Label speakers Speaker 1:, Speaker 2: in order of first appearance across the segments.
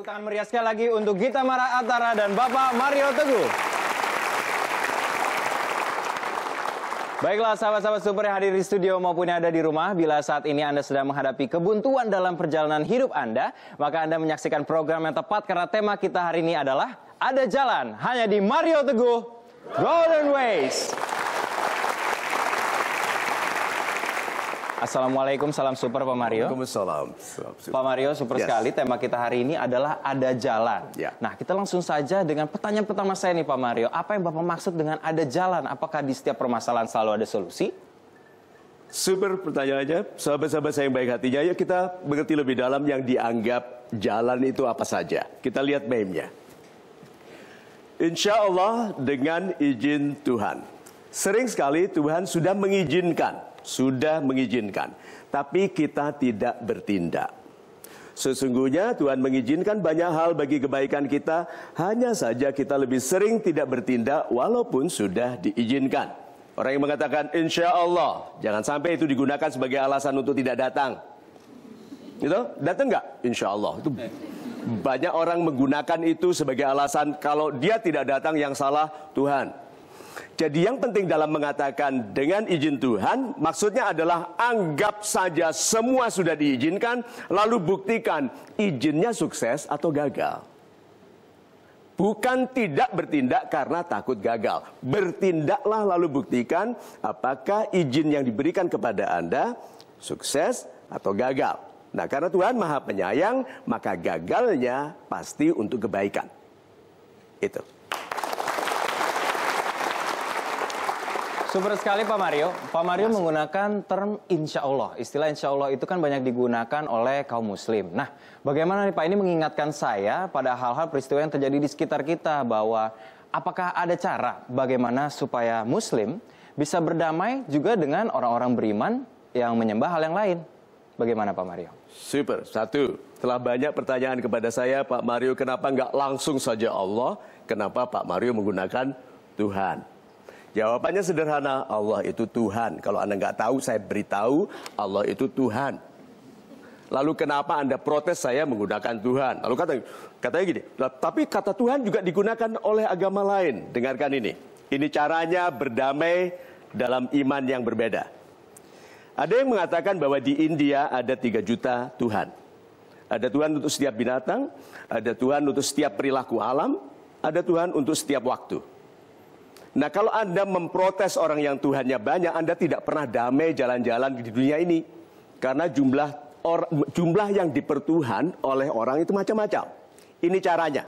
Speaker 1: Tepuk tangan meriah sekali lagi untuk Gita Mara Atara dan Bapak Mario Teguh. Baiklah sahabat-sahabat super yang hadir di studio maupun yang ada di rumah, bila saat ini Anda sedang menghadapi kebuntuan dalam perjalanan hidup Anda, maka Anda menyaksikan program yang tepat karena tema kita hari ini adalah Ada Jalan, hanya di Mario Teguh, Golden Ways. Assalamualaikum, salam super Pak Mario. Waalaikumsalam. Pak Mario, super yes. sekali tema kita hari ini adalah ada jalan. Yeah. Nah, kita langsung saja dengan pertanyaan pertama saya nih Pak Mario. Apa yang Bapak maksud dengan ada jalan? Apakah di setiap permasalahan selalu ada solusi?
Speaker 2: Super pertanyaannya, sahabat-sahabat saya yang baik hatinya, Ya, kita mengerti lebih dalam yang dianggap jalan itu apa saja. Kita lihat meme-nya. Insya Allah dengan izin Tuhan. Sering sekali Tuhan sudah mengizinkan sudah mengizinkan, tapi kita tidak bertindak. Sesungguhnya Tuhan mengizinkan banyak hal bagi kebaikan kita, hanya saja kita lebih sering tidak bertindak walaupun sudah diizinkan. Orang yang mengatakan insya Allah, jangan sampai itu digunakan sebagai alasan untuk tidak datang. Gitu? Datang nggak? Insya Allah. Itu banyak orang menggunakan itu sebagai alasan kalau dia tidak datang yang salah Tuhan. Jadi yang penting dalam mengatakan dengan izin Tuhan, maksudnya adalah anggap saja semua sudah diizinkan, lalu buktikan izinnya sukses atau gagal. Bukan tidak bertindak karena takut gagal. Bertindaklah lalu buktikan apakah izin yang diberikan kepada Anda sukses atau gagal. Nah karena Tuhan maha penyayang, maka gagalnya pasti untuk kebaikan. Itu. Super sekali Pak Mario.
Speaker 1: Pak Mario Masuk. menggunakan term insya Allah. Istilah insya Allah itu kan banyak digunakan oleh kaum muslim. Nah, bagaimana nih Pak ini mengingatkan saya pada hal-hal peristiwa yang terjadi di sekitar kita bahwa apakah ada cara bagaimana supaya muslim bisa berdamai juga dengan orang-orang beriman yang menyembah hal yang lain? Bagaimana Pak Mario?
Speaker 2: Super. Satu, telah banyak pertanyaan kepada saya Pak Mario kenapa nggak langsung saja Allah? Kenapa Pak Mario menggunakan Tuhan? Jawabannya sederhana, Allah itu Tuhan. Kalau Anda nggak tahu, saya beritahu, Allah itu Tuhan. Lalu kenapa Anda protes saya menggunakan Tuhan? Lalu kata, katanya gini, tapi kata Tuhan juga digunakan oleh agama lain. Dengarkan ini. Ini caranya berdamai dalam iman yang berbeda. Ada yang mengatakan bahwa di India ada 3 juta Tuhan. Ada Tuhan untuk setiap binatang, ada Tuhan untuk setiap perilaku alam, ada Tuhan untuk setiap waktu. Nah kalau Anda memprotes orang yang Tuhannya banyak, Anda tidak pernah damai jalan-jalan di dunia ini. Karena jumlah or, jumlah yang dipertuhan oleh orang itu macam-macam. Ini caranya.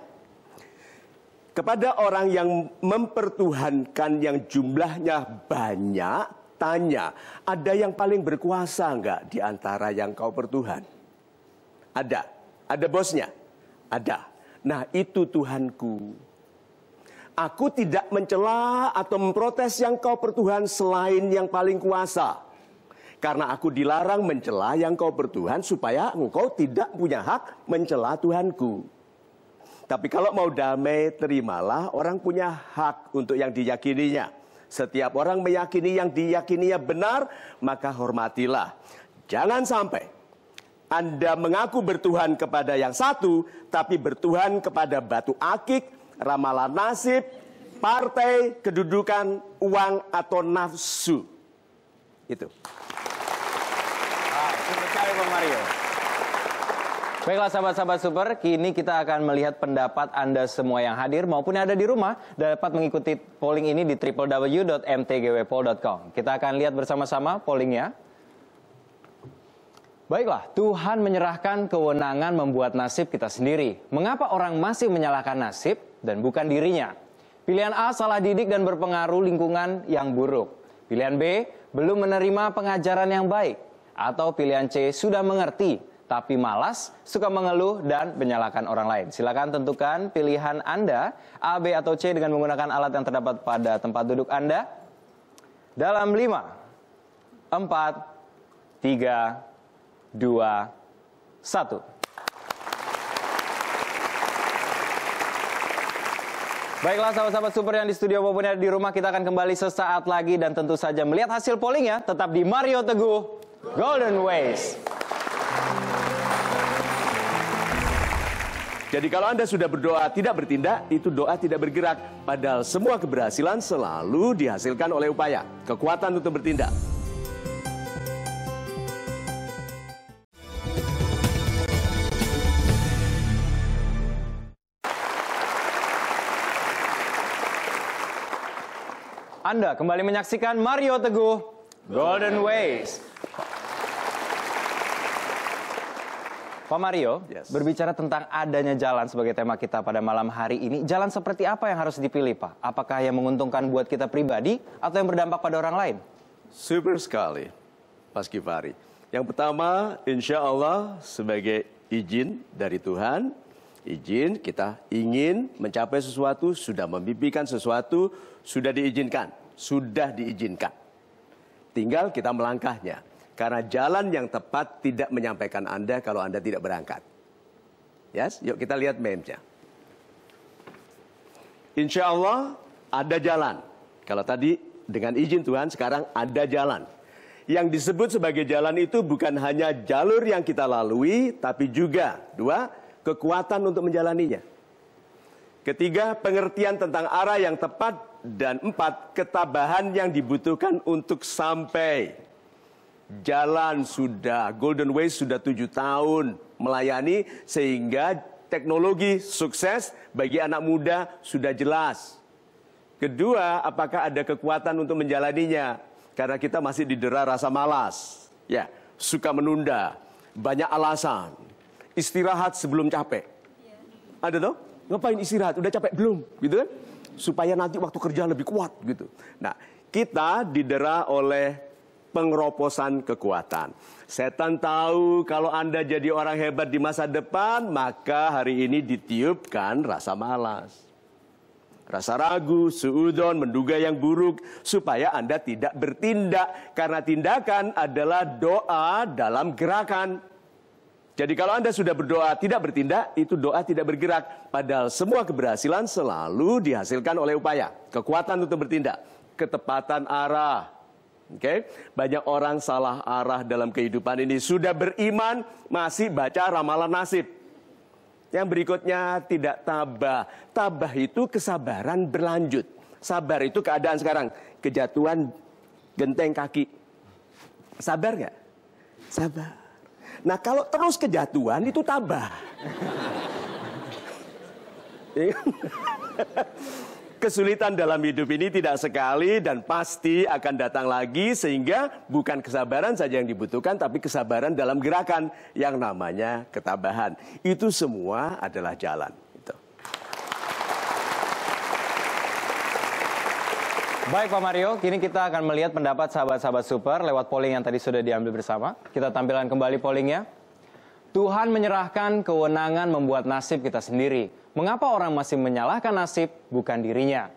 Speaker 2: Kepada orang yang mempertuhankan yang jumlahnya banyak, tanya, ada yang paling berkuasa enggak di antara yang kau pertuhan? Ada. Ada bosnya? Ada. Nah, itu Tuhanku. Aku tidak mencela atau memprotes yang kau pertuhan selain yang paling kuasa. Karena aku dilarang mencela yang kau bertuhan supaya engkau tidak punya hak mencela Tuhanku. Tapi kalau mau damai, terimalah orang punya hak untuk yang diyakininya. Setiap orang meyakini yang diyakininya benar, maka hormatilah. Jangan sampai anda mengaku bertuhan kepada yang satu, tapi bertuhan kepada batu akik, ramalan nasib, partai, kedudukan, uang, atau nafsu. Itu. Ah,
Speaker 1: Mario. Baiklah sahabat-sahabat super, kini kita akan melihat pendapat Anda semua yang hadir maupun yang ada di rumah dapat mengikuti polling ini di www.mtgwpoll.com. Kita akan lihat bersama-sama pollingnya. Baiklah, Tuhan menyerahkan kewenangan membuat nasib kita sendiri. Mengapa orang masih menyalahkan nasib? dan bukan dirinya. Pilihan A salah didik dan berpengaruh lingkungan yang buruk. Pilihan B belum menerima pengajaran yang baik. Atau pilihan C sudah mengerti tapi malas, suka mengeluh, dan menyalahkan orang lain. Silakan tentukan pilihan Anda, A, B, atau C dengan menggunakan alat yang terdapat pada tempat duduk Anda. Dalam 5, 4, 3, 2, 1. Baiklah sahabat-sahabat super yang di studio maupun yang di rumah kita akan kembali sesaat lagi dan tentu saja melihat hasil polling ya tetap di Mario Teguh Golden Ways.
Speaker 2: Jadi kalau Anda sudah berdoa tidak bertindak, itu doa tidak bergerak. Padahal semua keberhasilan selalu dihasilkan oleh upaya, kekuatan untuk bertindak.
Speaker 1: Anda kembali menyaksikan Mario Teguh Golden Ways. Pak Mario, yes. berbicara tentang adanya jalan sebagai tema kita pada malam hari ini, jalan seperti apa yang harus dipilih, Pak? Apakah yang menguntungkan buat kita pribadi atau yang berdampak pada orang lain? Super
Speaker 2: sekali, Pak Skifari. Yang pertama, insya Allah sebagai izin dari Tuhan, izin kita ingin mencapai sesuatu, sudah memimpikan sesuatu, sudah diizinkan sudah diizinkan. Tinggal kita melangkahnya. Karena jalan yang tepat tidak menyampaikan Anda kalau Anda tidak berangkat. Yes, yuk kita lihat memnya. Insya Allah ada jalan. Kalau tadi dengan izin Tuhan sekarang ada jalan. Yang disebut sebagai jalan itu bukan hanya jalur yang kita lalui, tapi juga dua kekuatan untuk menjalaninya. Ketiga, pengertian tentang arah yang tepat dan empat ketabahan yang dibutuhkan untuk sampai jalan sudah Golden Way sudah tujuh tahun melayani sehingga teknologi sukses bagi anak muda sudah jelas. Kedua, apakah ada kekuatan untuk menjalaninya? Karena kita masih didera rasa malas, ya, suka menunda, banyak alasan, istirahat sebelum capek. Iya. Ada tuh? Ngapain istirahat? Udah capek belum? Gitu kan? supaya nanti waktu kerja lebih kuat gitu. Nah, kita didera oleh pengeroposan kekuatan. Setan tahu kalau Anda jadi orang hebat di masa depan, maka hari ini ditiupkan rasa malas. Rasa ragu, suudon, menduga yang buruk, supaya Anda tidak bertindak. Karena tindakan adalah doa dalam gerakan. Jadi kalau Anda sudah berdoa tidak bertindak, itu doa tidak bergerak. Padahal semua keberhasilan selalu dihasilkan oleh upaya. Kekuatan untuk bertindak. Ketepatan arah. Oke, okay? banyak orang salah arah dalam kehidupan ini. Sudah beriman, masih baca ramalan nasib. Yang berikutnya tidak tabah. Tabah itu kesabaran berlanjut. Sabar itu keadaan sekarang. Kejatuhan genteng kaki. Sabar gak? Sabar. Nah kalau terus kejatuhan itu tabah. Iya. Kesulitan dalam hidup ini tidak sekali dan pasti akan datang lagi sehingga bukan kesabaran saja yang dibutuhkan tapi kesabaran dalam gerakan yang namanya ketabahan. Itu semua adalah jalan.
Speaker 1: Baik Pak Mario, kini kita akan melihat pendapat sahabat-sahabat super lewat polling yang tadi sudah diambil bersama. Kita tampilkan kembali pollingnya. Tuhan menyerahkan kewenangan membuat nasib kita sendiri. Mengapa orang masih menyalahkan nasib, bukan dirinya?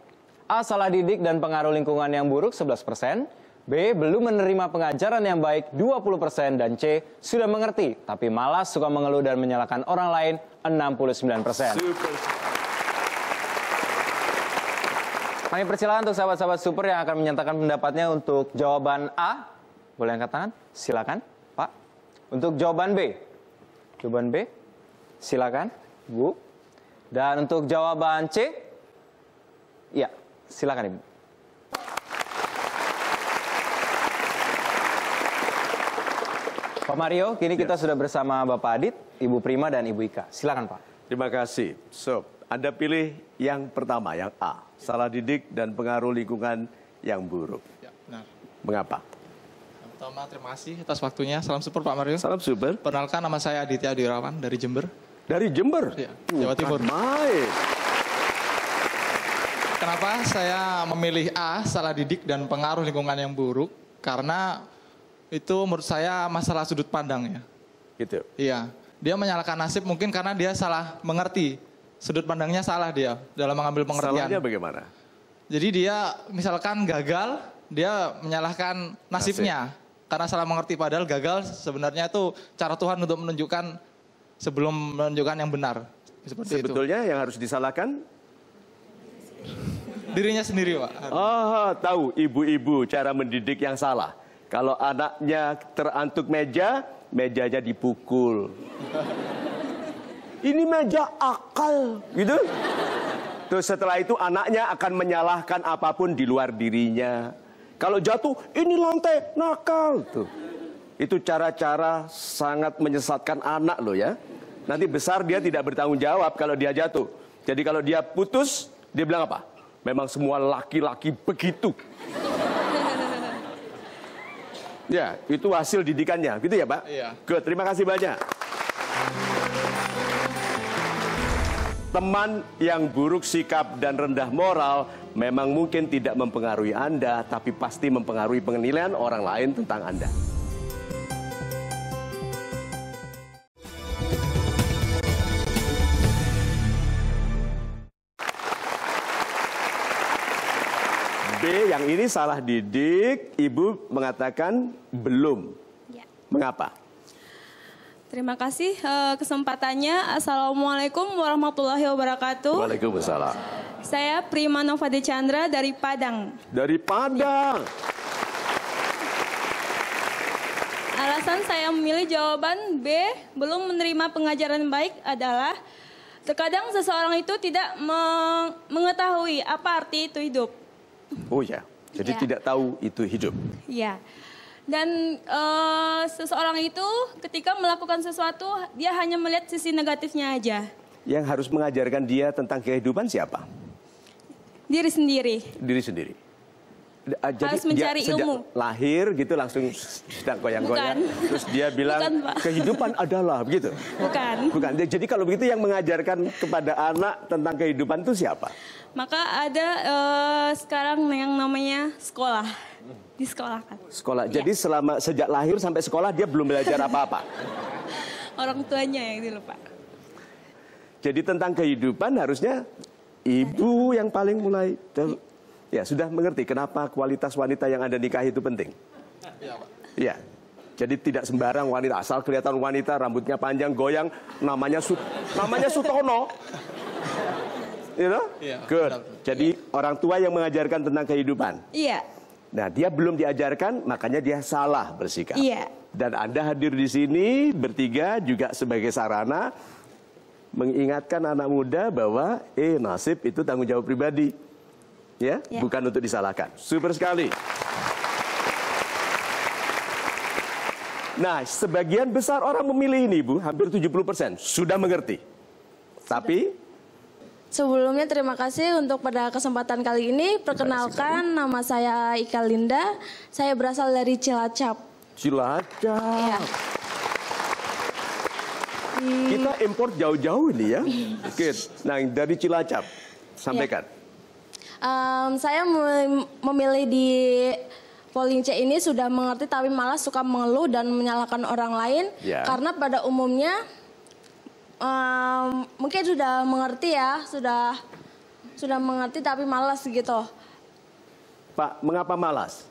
Speaker 1: A. Salah didik dan pengaruh lingkungan yang buruk 11 persen. B. Belum menerima pengajaran yang baik 20 persen. Dan C. Sudah mengerti, tapi malas suka mengeluh dan menyalahkan orang lain 69 persen. Kami persilakan untuk sahabat-sahabat super yang akan menyatakan pendapatnya untuk jawaban A. Boleh angkat tangan? Silakan, Pak. Untuk jawaban B. Jawaban B. Silakan, Bu. Dan untuk jawaban C. Ya, silakan Ibu. Pak Mario, kini kita ya. sudah bersama Bapak Adit, Ibu Prima,
Speaker 2: dan Ibu Ika. Silakan Pak. Terima kasih. So, Anda pilih yang pertama, yang A salah didik dan pengaruh lingkungan yang buruk. Ya, benar. Mengapa?
Speaker 3: Pertama terima kasih atas waktunya. Salam super Pak Mario. Salam super. Perkenalkan nama saya Aditya Dirawan dari Jember. Dari Jember? Ya, Jawa uh, Timur. Baik. Kenapa saya memilih A, salah didik dan pengaruh lingkungan yang buruk? Karena itu menurut saya masalah sudut pandang ya. Gitu. Iya. Dia menyalahkan nasib mungkin karena dia salah mengerti sudut pandangnya salah dia dalam mengambil pengertian. Salahnya bagaimana? Jadi dia misalkan gagal, dia menyalahkan nasibnya Nasib. karena salah mengerti padahal gagal sebenarnya itu cara Tuhan untuk menunjukkan sebelum menunjukkan yang benar.
Speaker 2: Seperti Sebetulnya itu. yang harus disalahkan dirinya sendiri, Pak. Oh, tahu ibu-ibu cara mendidik yang salah. Kalau anaknya terantuk meja, mejanya dipukul ini meja akal gitu. Terus setelah itu anaknya akan menyalahkan apapun di luar dirinya. Kalau jatuh, ini lantai nakal tuh. Itu cara-cara sangat menyesatkan anak loh ya. Nanti besar dia tidak bertanggung jawab kalau dia jatuh. Jadi kalau dia putus, dia bilang apa? Memang semua laki-laki begitu. Ya, itu hasil didikannya. Gitu ya, Pak? Iya. Good, terima kasih banyak. Teman yang buruk sikap dan rendah moral memang mungkin tidak mempengaruhi Anda, tapi pasti mempengaruhi penilaian orang lain tentang Anda. B, yang ini salah didik, Ibu mengatakan belum. Ya. Mengapa?
Speaker 4: Terima kasih uh, kesempatannya. Assalamualaikum warahmatullahi wabarakatuh. Waalaikumsalam. Saya Prima Novade Chandra dari Padang.
Speaker 2: Dari Padang.
Speaker 4: Alasan saya memilih jawaban B, belum menerima pengajaran baik adalah terkadang seseorang itu tidak mengetahui apa arti itu hidup.
Speaker 2: Oh ya, jadi ya. tidak tahu itu hidup.
Speaker 4: Ya dan uh, seseorang itu ketika melakukan sesuatu dia hanya melihat sisi negatifnya aja.
Speaker 2: Yang harus mengajarkan dia tentang kehidupan siapa?
Speaker 4: Diri sendiri.
Speaker 2: Diri sendiri. Ah, jadi harus mencari dia ilmu. Lahir gitu langsung sedang goyang-goyang. Terus dia bilang Bukan, kehidupan adalah begitu. Bukan. Bukan. Jadi kalau begitu yang mengajarkan kepada anak tentang kehidupan itu siapa?
Speaker 4: Maka ada uh, sekarang yang namanya sekolah. di Sekolah. kan
Speaker 2: sekolah iya. Jadi ya. selama sejak lahir sampai sekolah dia belum belajar apa-apa.
Speaker 4: Orang tuanya yang Pak.
Speaker 2: Jadi tentang kehidupan harusnya ibu yang paling mulai ya sudah mengerti kenapa kualitas wanita yang Anda nikahi itu penting. Ya. Pak. Iya. Jadi tidak sembarang wanita asal kelihatan wanita rambutnya panjang goyang namanya sut namanya Sutono. You know? Yeah. Good. Jadi yeah. orang tua yang mengajarkan tentang kehidupan. Iya. Yeah. Nah, dia belum diajarkan, makanya dia salah bersikap. Iya. Yeah. Dan Anda hadir di sini bertiga juga sebagai sarana mengingatkan anak muda bahwa eh nasib itu tanggung jawab pribadi. Ya, yeah? yeah. bukan untuk disalahkan. Super sekali. Nah, sebagian besar orang memilih ini, Bu, hampir 70% sudah mengerti. Sudah. Tapi
Speaker 4: Sebelumnya terima kasih untuk pada kesempatan kali ini. Perkenalkan nama saya Ika Linda. Saya berasal dari Cilacap.
Speaker 2: Cilacap. Ya. Kita impor jauh-jauh ini ya. Oke. Nah dari Cilacap sampaikan. Ya.
Speaker 4: Um, saya memilih di Polling ini sudah mengerti tapi malah suka mengeluh dan menyalahkan orang lain ya. karena pada umumnya um, mungkin sudah mengerti ya, sudah sudah mengerti tapi malas gitu.
Speaker 2: Pak, mengapa malas?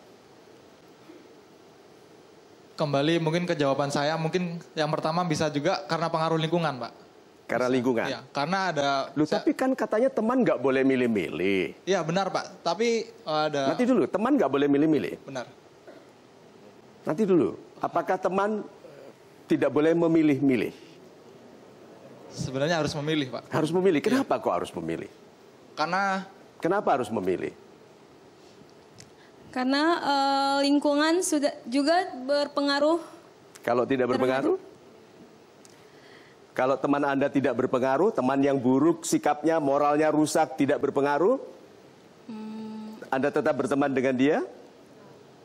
Speaker 3: Kembali mungkin ke jawaban saya, mungkin yang pertama bisa juga karena pengaruh lingkungan,
Speaker 2: Pak. Karena lingkungan. Ya, karena ada. Lu saya... tapi kan katanya teman nggak boleh milih-milih. Iya benar pak.
Speaker 3: Tapi eh, ada. Nanti
Speaker 2: dulu, teman nggak boleh milih-milih. Benar. Nanti dulu. Apakah teman tidak boleh memilih-milih? Sebenarnya harus memilih, Pak. Harus memilih. Iya. Kenapa ya. kok harus memilih? Karena Kenapa harus memilih?
Speaker 4: Karena uh, lingkungan sudah juga berpengaruh.
Speaker 2: Kalau tidak berpengaruh? Kalau teman Anda tidak berpengaruh, teman yang buruk, sikapnya, moralnya rusak, tidak berpengaruh? Hmm. Anda tetap berteman dengan dia?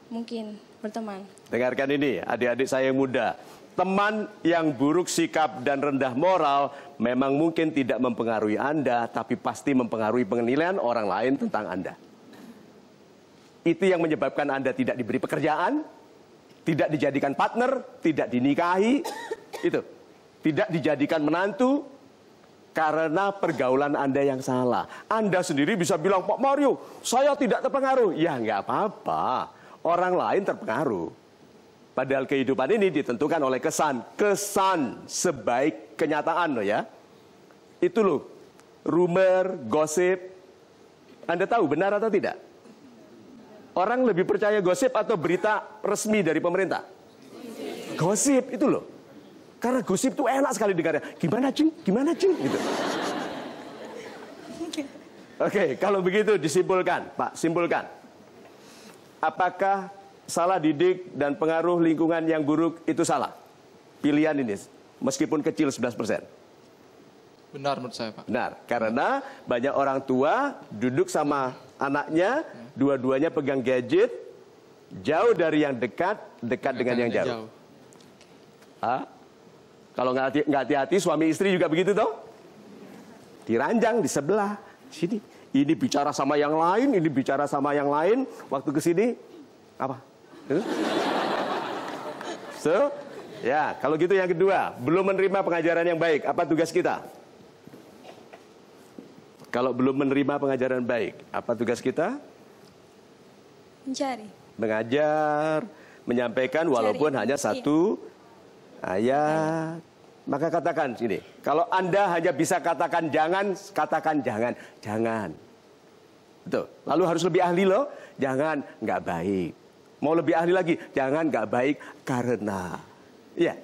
Speaker 5: Mungkin berteman.
Speaker 2: Dengarkan ini, adik-adik saya yang muda teman yang buruk sikap dan rendah moral memang mungkin tidak mempengaruhi Anda, tapi pasti mempengaruhi penilaian orang lain tentang Anda. Itu yang menyebabkan Anda tidak diberi pekerjaan, tidak dijadikan partner, tidak dinikahi, itu. Tidak dijadikan menantu karena pergaulan Anda yang salah. Anda sendiri bisa bilang, "Pak Mario, saya tidak terpengaruh." Ya, nggak apa-apa. Orang lain terpengaruh. Padahal kehidupan ini ditentukan oleh kesan. Kesan sebaik kenyataan loh ya. Itu loh, rumor, gosip. Anda tahu benar atau tidak? Orang lebih percaya gosip atau berita resmi dari pemerintah? Gosip itu loh. Karena gosip itu enak sekali dengarnya. Gimana cing? Gimana cing? Gitu. Oke, okay, kalau begitu disimpulkan, Pak, simpulkan. Apakah salah didik dan pengaruh lingkungan yang buruk itu salah. Pilihan ini, meskipun kecil 11 persen. Benar menurut saya Pak. Benar, karena banyak orang tua duduk sama anaknya, dua-duanya pegang gadget, jauh dari yang dekat, dekat dengan yang jauh. jauh. Ha? Kalau nggak hati-hati, suami istri juga begitu toh? Diranjang di sebelah, sini. Ini bicara sama yang lain, ini bicara sama yang lain. Waktu ke sini, apa? Gitu. So, ya, kalau gitu yang kedua, belum menerima pengajaran yang baik, apa tugas kita? Kalau belum menerima pengajaran baik, apa tugas kita? Mencari. Mengajar, menyampaikan Mencari. walaupun hanya iya. satu iya. ayat. Maka katakan sini, kalau Anda hanya bisa katakan jangan, katakan jangan, jangan. Betul. Lalu harus lebih ahli loh, jangan, nggak baik. Mau lebih ahli lagi, jangan gak baik karena. Ya.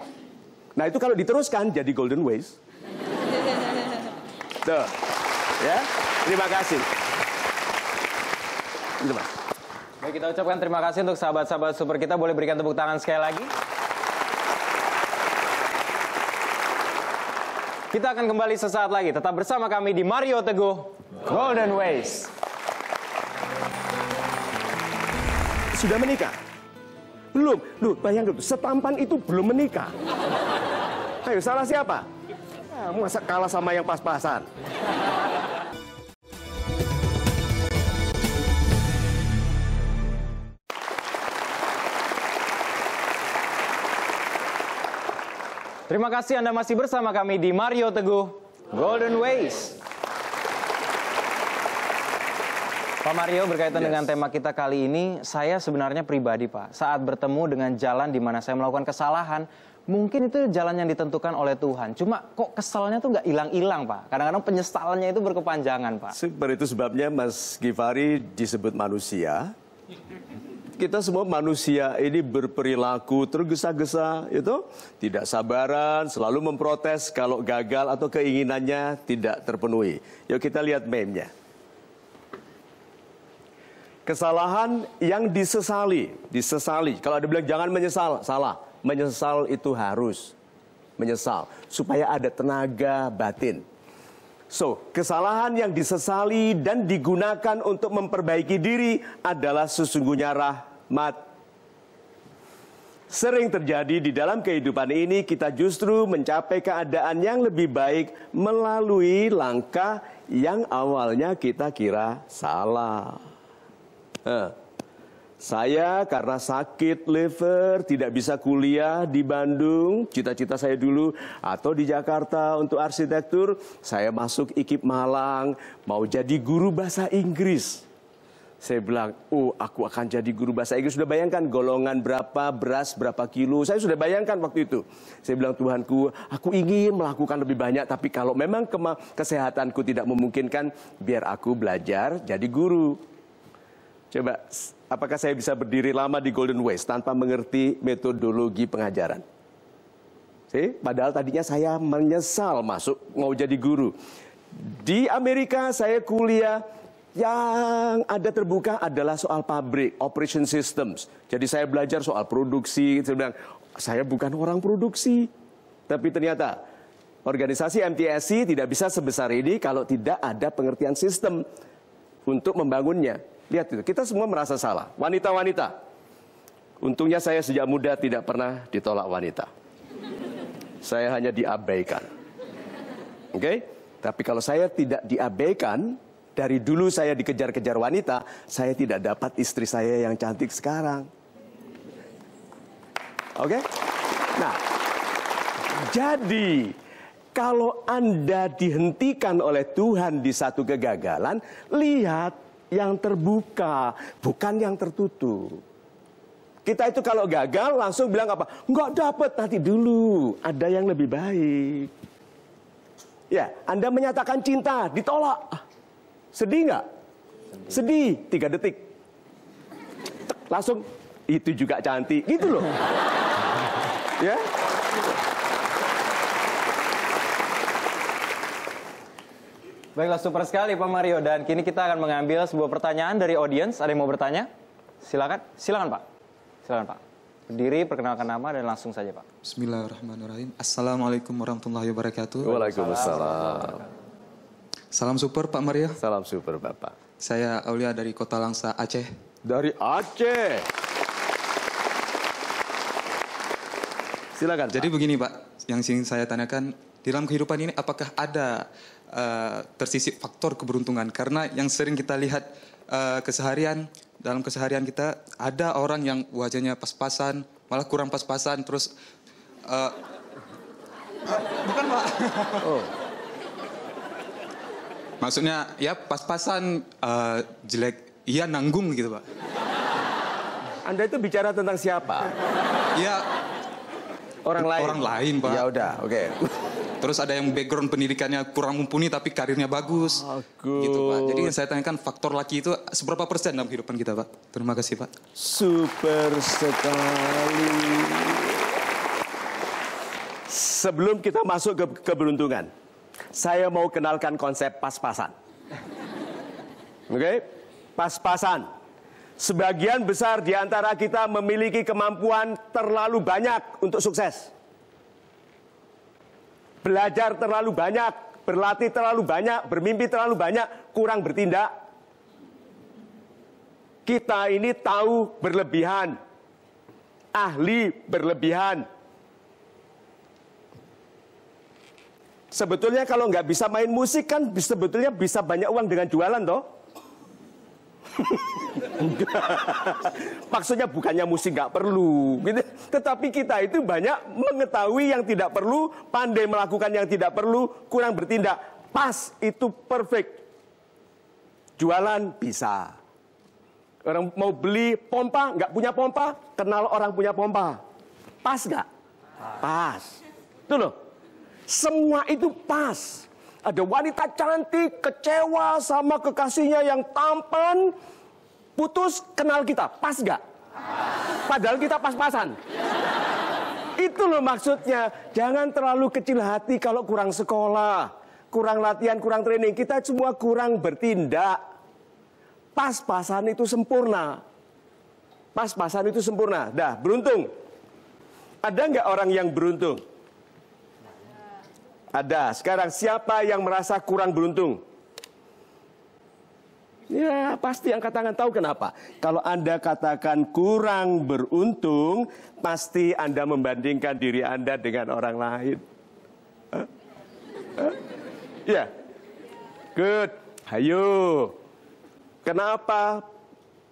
Speaker 2: Nah itu kalau diteruskan jadi golden ways. Tuh. Ya. Terima kasih. Gitu, Mas.
Speaker 1: Baik, kita ucapkan terima kasih untuk sahabat-sahabat super kita. Boleh berikan tepuk tangan sekali lagi. Kita akan kembali sesaat lagi. Tetap bersama kami di Mario Teguh Golden Ways.
Speaker 2: Sudah menikah? Belum. Lu bayangin, setampan itu belum menikah. Ayo, salah siapa? Nah, masa kalah sama yang pas-pasan?
Speaker 1: Terima kasih Anda masih bersama kami di Mario Teguh Golden Ways. Pak Mario berkaitan yes. dengan tema kita kali ini, saya sebenarnya pribadi Pak, saat bertemu dengan jalan di mana saya melakukan kesalahan, mungkin itu jalan yang ditentukan oleh Tuhan. Cuma kok keselnya tuh nggak hilang-hilang Pak. Kadang-kadang penyesalannya itu berkepanjangan Pak.
Speaker 2: Seperti itu sebabnya Mas Givari disebut manusia. Kita semua manusia ini berperilaku tergesa-gesa itu tidak sabaran, selalu memprotes kalau gagal atau keinginannya tidak terpenuhi. Yuk kita lihat meme Kesalahan yang disesali, disesali. Kalau ada bilang jangan menyesal, salah. Menyesal itu harus menyesal supaya ada tenaga batin. So, kesalahan yang disesali dan digunakan untuk memperbaiki diri adalah sesungguhnya rahmat. Sering terjadi di dalam kehidupan ini kita justru mencapai keadaan yang lebih baik melalui langkah yang awalnya kita kira salah. Eh, saya karena sakit liver tidak bisa kuliah di Bandung, cita-cita saya dulu, atau di Jakarta untuk arsitektur, saya masuk IKIP Malang, mau jadi guru bahasa Inggris. Saya bilang, oh aku akan jadi guru bahasa Inggris. Sudah bayangkan golongan berapa, beras berapa kilo. Saya sudah bayangkan waktu itu. Saya bilang, Tuhanku, aku ingin melakukan lebih banyak. Tapi kalau memang kesehatanku tidak memungkinkan, biar aku belajar jadi guru. Coba, apakah saya bisa berdiri lama di Golden West tanpa mengerti metodologi pengajaran? See? Padahal tadinya saya menyesal masuk mau jadi guru. Di Amerika saya kuliah yang ada terbuka adalah soal pabrik, operation systems. Jadi saya belajar soal produksi, saya bilang, saya bukan orang produksi. Tapi ternyata organisasi MTSC tidak bisa sebesar ini kalau tidak ada pengertian sistem untuk membangunnya. Lihat itu, kita semua merasa salah. Wanita-wanita. Untungnya saya sejak muda tidak pernah ditolak wanita. Saya hanya diabaikan. Oke? Okay? Tapi kalau saya tidak diabaikan, dari dulu saya dikejar-kejar wanita, saya tidak dapat istri saya yang cantik sekarang. Oke? Okay? Nah, jadi kalau Anda dihentikan oleh Tuhan di satu kegagalan, lihat yang terbuka, bukan yang tertutup. Kita itu kalau gagal langsung bilang apa? Nggak dapat nanti dulu, ada yang lebih baik. Ya, Anda menyatakan cinta, ditolak. Ah, sedih nggak? Sedih, tiga detik. Langsung, itu juga cantik, gitu loh. ya,
Speaker 1: Baiklah, super sekali Pak Mario. Dan kini kita akan mengambil sebuah pertanyaan dari audiens. Ada yang mau bertanya? Silakan. Silakan Pak. Silakan Pak. Berdiri, perkenalkan nama dan langsung saja Pak.
Speaker 6: Bismillahirrahmanirrahim. Assalamualaikum warahmatullahi wabarakatuh. Waalaikumsalam. Salam super Pak Mario. Salam super Bapak. Saya Aulia dari Kota Langsa, Aceh.
Speaker 2: Dari Aceh.
Speaker 6: Silakan. Jadi begini Pak, yang ingin saya tanyakan, di dalam kehidupan ini apakah ada uh, eh, tersisip faktor keberuntungan karena yang sering kita lihat uh, keseharian dalam keseharian kita ada orang yang wajahnya pas-pasan malah kurang pas-pasan terus uh, uh, bukan pak oh. maksudnya ya pas-pasan uh, jelek iya nanggung gitu pak anda itu bicara tentang siapa ya orang lain orang lain pak ya udah oke okay. Terus ada yang background pendidikannya kurang mumpuni tapi karirnya bagus. Bagus. Gitu Pak. Jadi yang saya tanyakan faktor laki itu seberapa persen dalam kehidupan kita Pak? Terima kasih Pak.
Speaker 2: Super sekali. Sebelum kita masuk ke keberuntungan, saya mau kenalkan konsep pas-pasan. Oke? Okay? Pas-pasan. Sebagian besar di antara kita memiliki kemampuan terlalu banyak untuk sukses belajar terlalu banyak, berlatih terlalu banyak, bermimpi terlalu banyak, kurang bertindak. Kita ini tahu berlebihan, ahli berlebihan. Sebetulnya kalau nggak bisa main musik kan sebetulnya bisa banyak uang dengan jualan toh. Maksudnya bukannya musik nggak perlu, gitu. Tetapi kita itu banyak mengetahui yang tidak perlu, pandai melakukan yang tidak perlu, kurang bertindak. Pas itu perfect. Jualan bisa. Orang mau beli pompa, nggak punya pompa, kenal orang punya pompa. Pas nggak? Pas. Itu loh. Semua itu pas. Ada wanita cantik kecewa sama kekasihnya yang tampan. Putus kenal kita. Pas gak? Padahal kita pas-pasan. Itu loh maksudnya. Jangan terlalu kecil hati kalau kurang sekolah. Kurang latihan, kurang training. Kita semua kurang bertindak. Pas-pasan itu sempurna. Pas-pasan itu sempurna. Dah, beruntung. Ada nggak orang yang beruntung? Ada. Sekarang siapa yang merasa kurang beruntung? Ya, pasti angkat tangan tahu kenapa. Kalau Anda katakan kurang beruntung, pasti Anda membandingkan diri Anda dengan orang lain. Ya. Yeah. Good. Hayo. Kenapa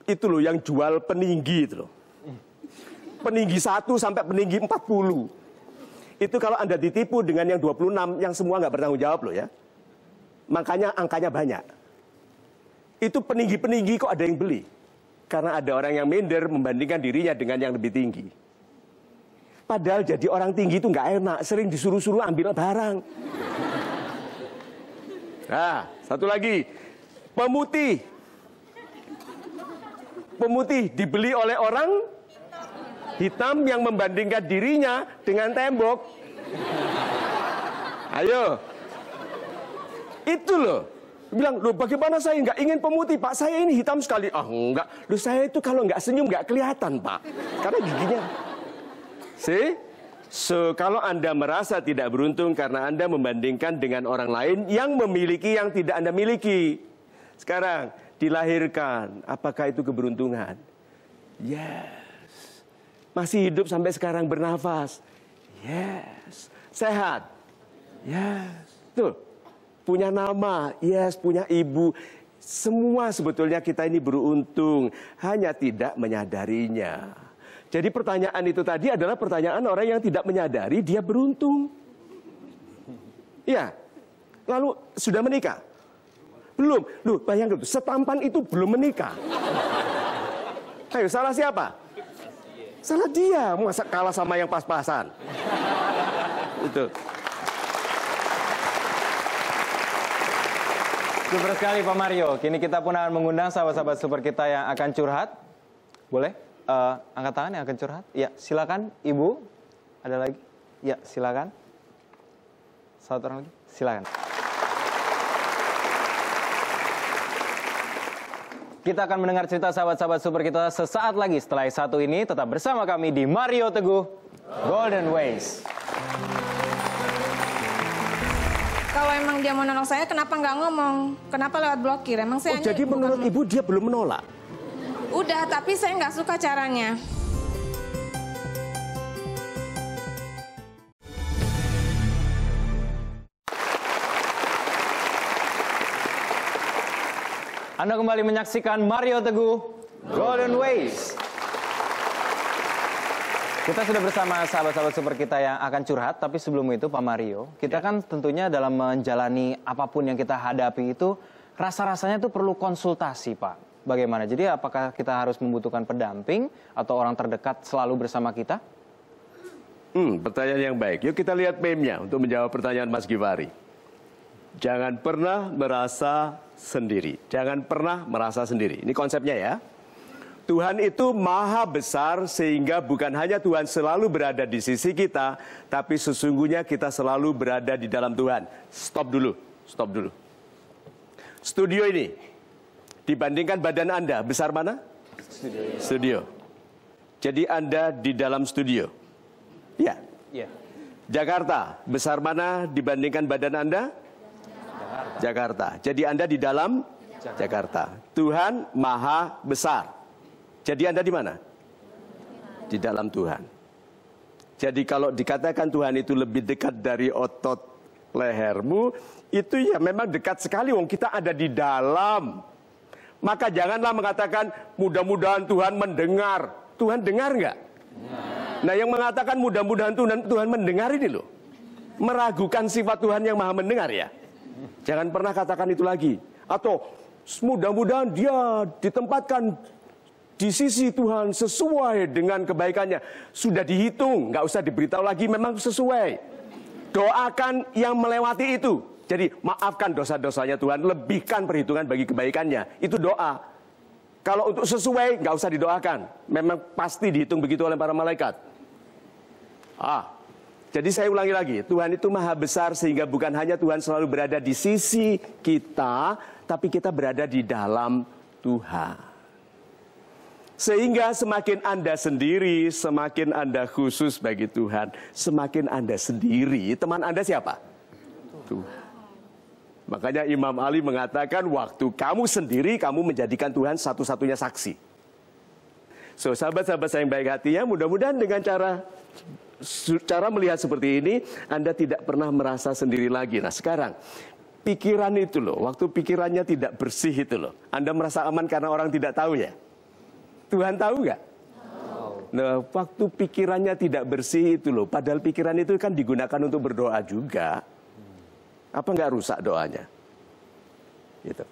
Speaker 2: itu loh yang jual peninggi itu loh. Peninggi satu sampai peninggi empat puluh itu kalau Anda ditipu dengan yang 26 yang semua nggak bertanggung jawab loh ya. Makanya angkanya banyak. Itu peninggi-peninggi kok ada yang beli. Karena ada orang yang minder membandingkan dirinya dengan yang lebih tinggi. Padahal jadi orang tinggi itu nggak enak, sering disuruh-suruh ambil barang. Nah, satu lagi, pemutih. Pemutih dibeli oleh orang hitam yang membandingkan dirinya dengan tembok. Ayo. Itu loh. Bilang, loh bagaimana saya nggak ingin pemutih, Pak? Saya ini hitam sekali. Ah, oh, enggak. Loh saya itu kalau nggak senyum nggak kelihatan, Pak. Karena giginya. See? So, kalau Anda merasa tidak beruntung karena Anda membandingkan dengan orang lain yang memiliki yang tidak Anda miliki. Sekarang, dilahirkan. Apakah itu keberuntungan? Yes masih hidup sampai sekarang bernafas. Yes. Sehat. Yes. Tuh. Punya nama. Yes. Punya ibu. Semua sebetulnya kita ini beruntung. Hanya tidak menyadarinya. Jadi pertanyaan itu tadi adalah pertanyaan orang yang tidak menyadari dia beruntung. ya Lalu sudah menikah? Belum. Lu bayangkan, setampan itu belum menikah. Ayo, salah siapa? Salah dia, masa kalah sama yang pas-pasan. Itu.
Speaker 1: Super sekali Pak Mario. Kini kita pun akan mengundang sahabat-sahabat super kita yang akan curhat. Boleh? Uh, angkat tangan yang akan curhat. Ya, silakan Ibu. Ada lagi? Ya, silakan. Satu orang lagi. Silakan. Kita akan mendengar cerita sahabat-sahabat super kita sesaat lagi setelah satu ini. Tetap bersama kami di Mario Teguh Golden Ways.
Speaker 5: Kalau emang dia mau nolong saya, kenapa nggak ngomong? Kenapa lewat blokir? Emang saya oh, jadi
Speaker 2: menurut ibu dia belum menolak?
Speaker 5: Udah, tapi saya nggak suka caranya.
Speaker 1: Anda kembali menyaksikan Mario Teguh Golden Ways. Kita sudah bersama sahabat-sahabat super kita yang akan curhat, tapi sebelum itu Pak Mario, kita ya. kan tentunya dalam menjalani apapun yang kita hadapi itu rasa-rasanya itu perlu konsultasi, Pak. Bagaimana? Jadi apakah kita harus membutuhkan pendamping atau orang terdekat selalu bersama kita?
Speaker 2: Hmm, pertanyaan yang baik. Yuk kita lihat meme-nya untuk menjawab pertanyaan Mas Givari. Jangan pernah merasa sendiri. Jangan pernah merasa sendiri. Ini konsepnya ya. Tuhan itu maha besar sehingga bukan hanya Tuhan selalu berada di sisi kita, tapi sesungguhnya kita selalu berada di dalam Tuhan. Stop dulu, stop dulu. Studio ini dibandingkan badan Anda besar mana? Studio. Studio. Jadi Anda di dalam studio. Ya. Yeah. Jakarta besar mana dibandingkan badan Anda? Jakarta. Jadi Anda di dalam Jakarta. Jakarta. Tuhan Maha Besar. Jadi Anda di mana? Di dalam Tuhan. Jadi kalau dikatakan Tuhan itu lebih dekat dari otot lehermu, itu ya memang dekat sekali wong kita ada di dalam. Maka janganlah mengatakan mudah-mudahan Tuhan mendengar. Tuhan dengar nggak? Nah, nah yang mengatakan mudah-mudahan Tuhan, Tuhan mendengar ini loh. Meragukan sifat Tuhan yang maha mendengar ya. Jangan pernah katakan itu lagi. Atau mudah-mudahan dia ditempatkan di sisi Tuhan sesuai dengan kebaikannya. Sudah dihitung, nggak usah diberitahu lagi, memang sesuai. Doakan yang melewati itu. Jadi maafkan dosa-dosanya Tuhan, lebihkan perhitungan bagi kebaikannya. Itu doa. Kalau untuk sesuai, nggak usah didoakan. Memang pasti dihitung begitu oleh para malaikat. Ah, jadi saya ulangi lagi, Tuhan itu maha besar sehingga bukan hanya Tuhan selalu berada di sisi kita, tapi kita berada di dalam Tuhan. Sehingga semakin Anda sendiri, semakin Anda khusus bagi Tuhan, semakin Anda sendiri, teman Anda siapa? Tuhan. Makanya Imam Ali mengatakan waktu kamu sendiri kamu menjadikan Tuhan satu-satunya saksi. So sahabat-sahabat saya yang baik hatinya mudah-mudahan dengan cara cara melihat seperti ini, Anda tidak pernah merasa sendiri lagi. Nah sekarang, pikiran itu loh, waktu pikirannya tidak bersih itu loh, Anda merasa aman karena orang tidak tahu ya? Tuhan tahu nggak? Nah, waktu pikirannya tidak bersih itu loh, padahal pikiran itu kan digunakan untuk berdoa juga. Apa nggak rusak doanya? Gitu.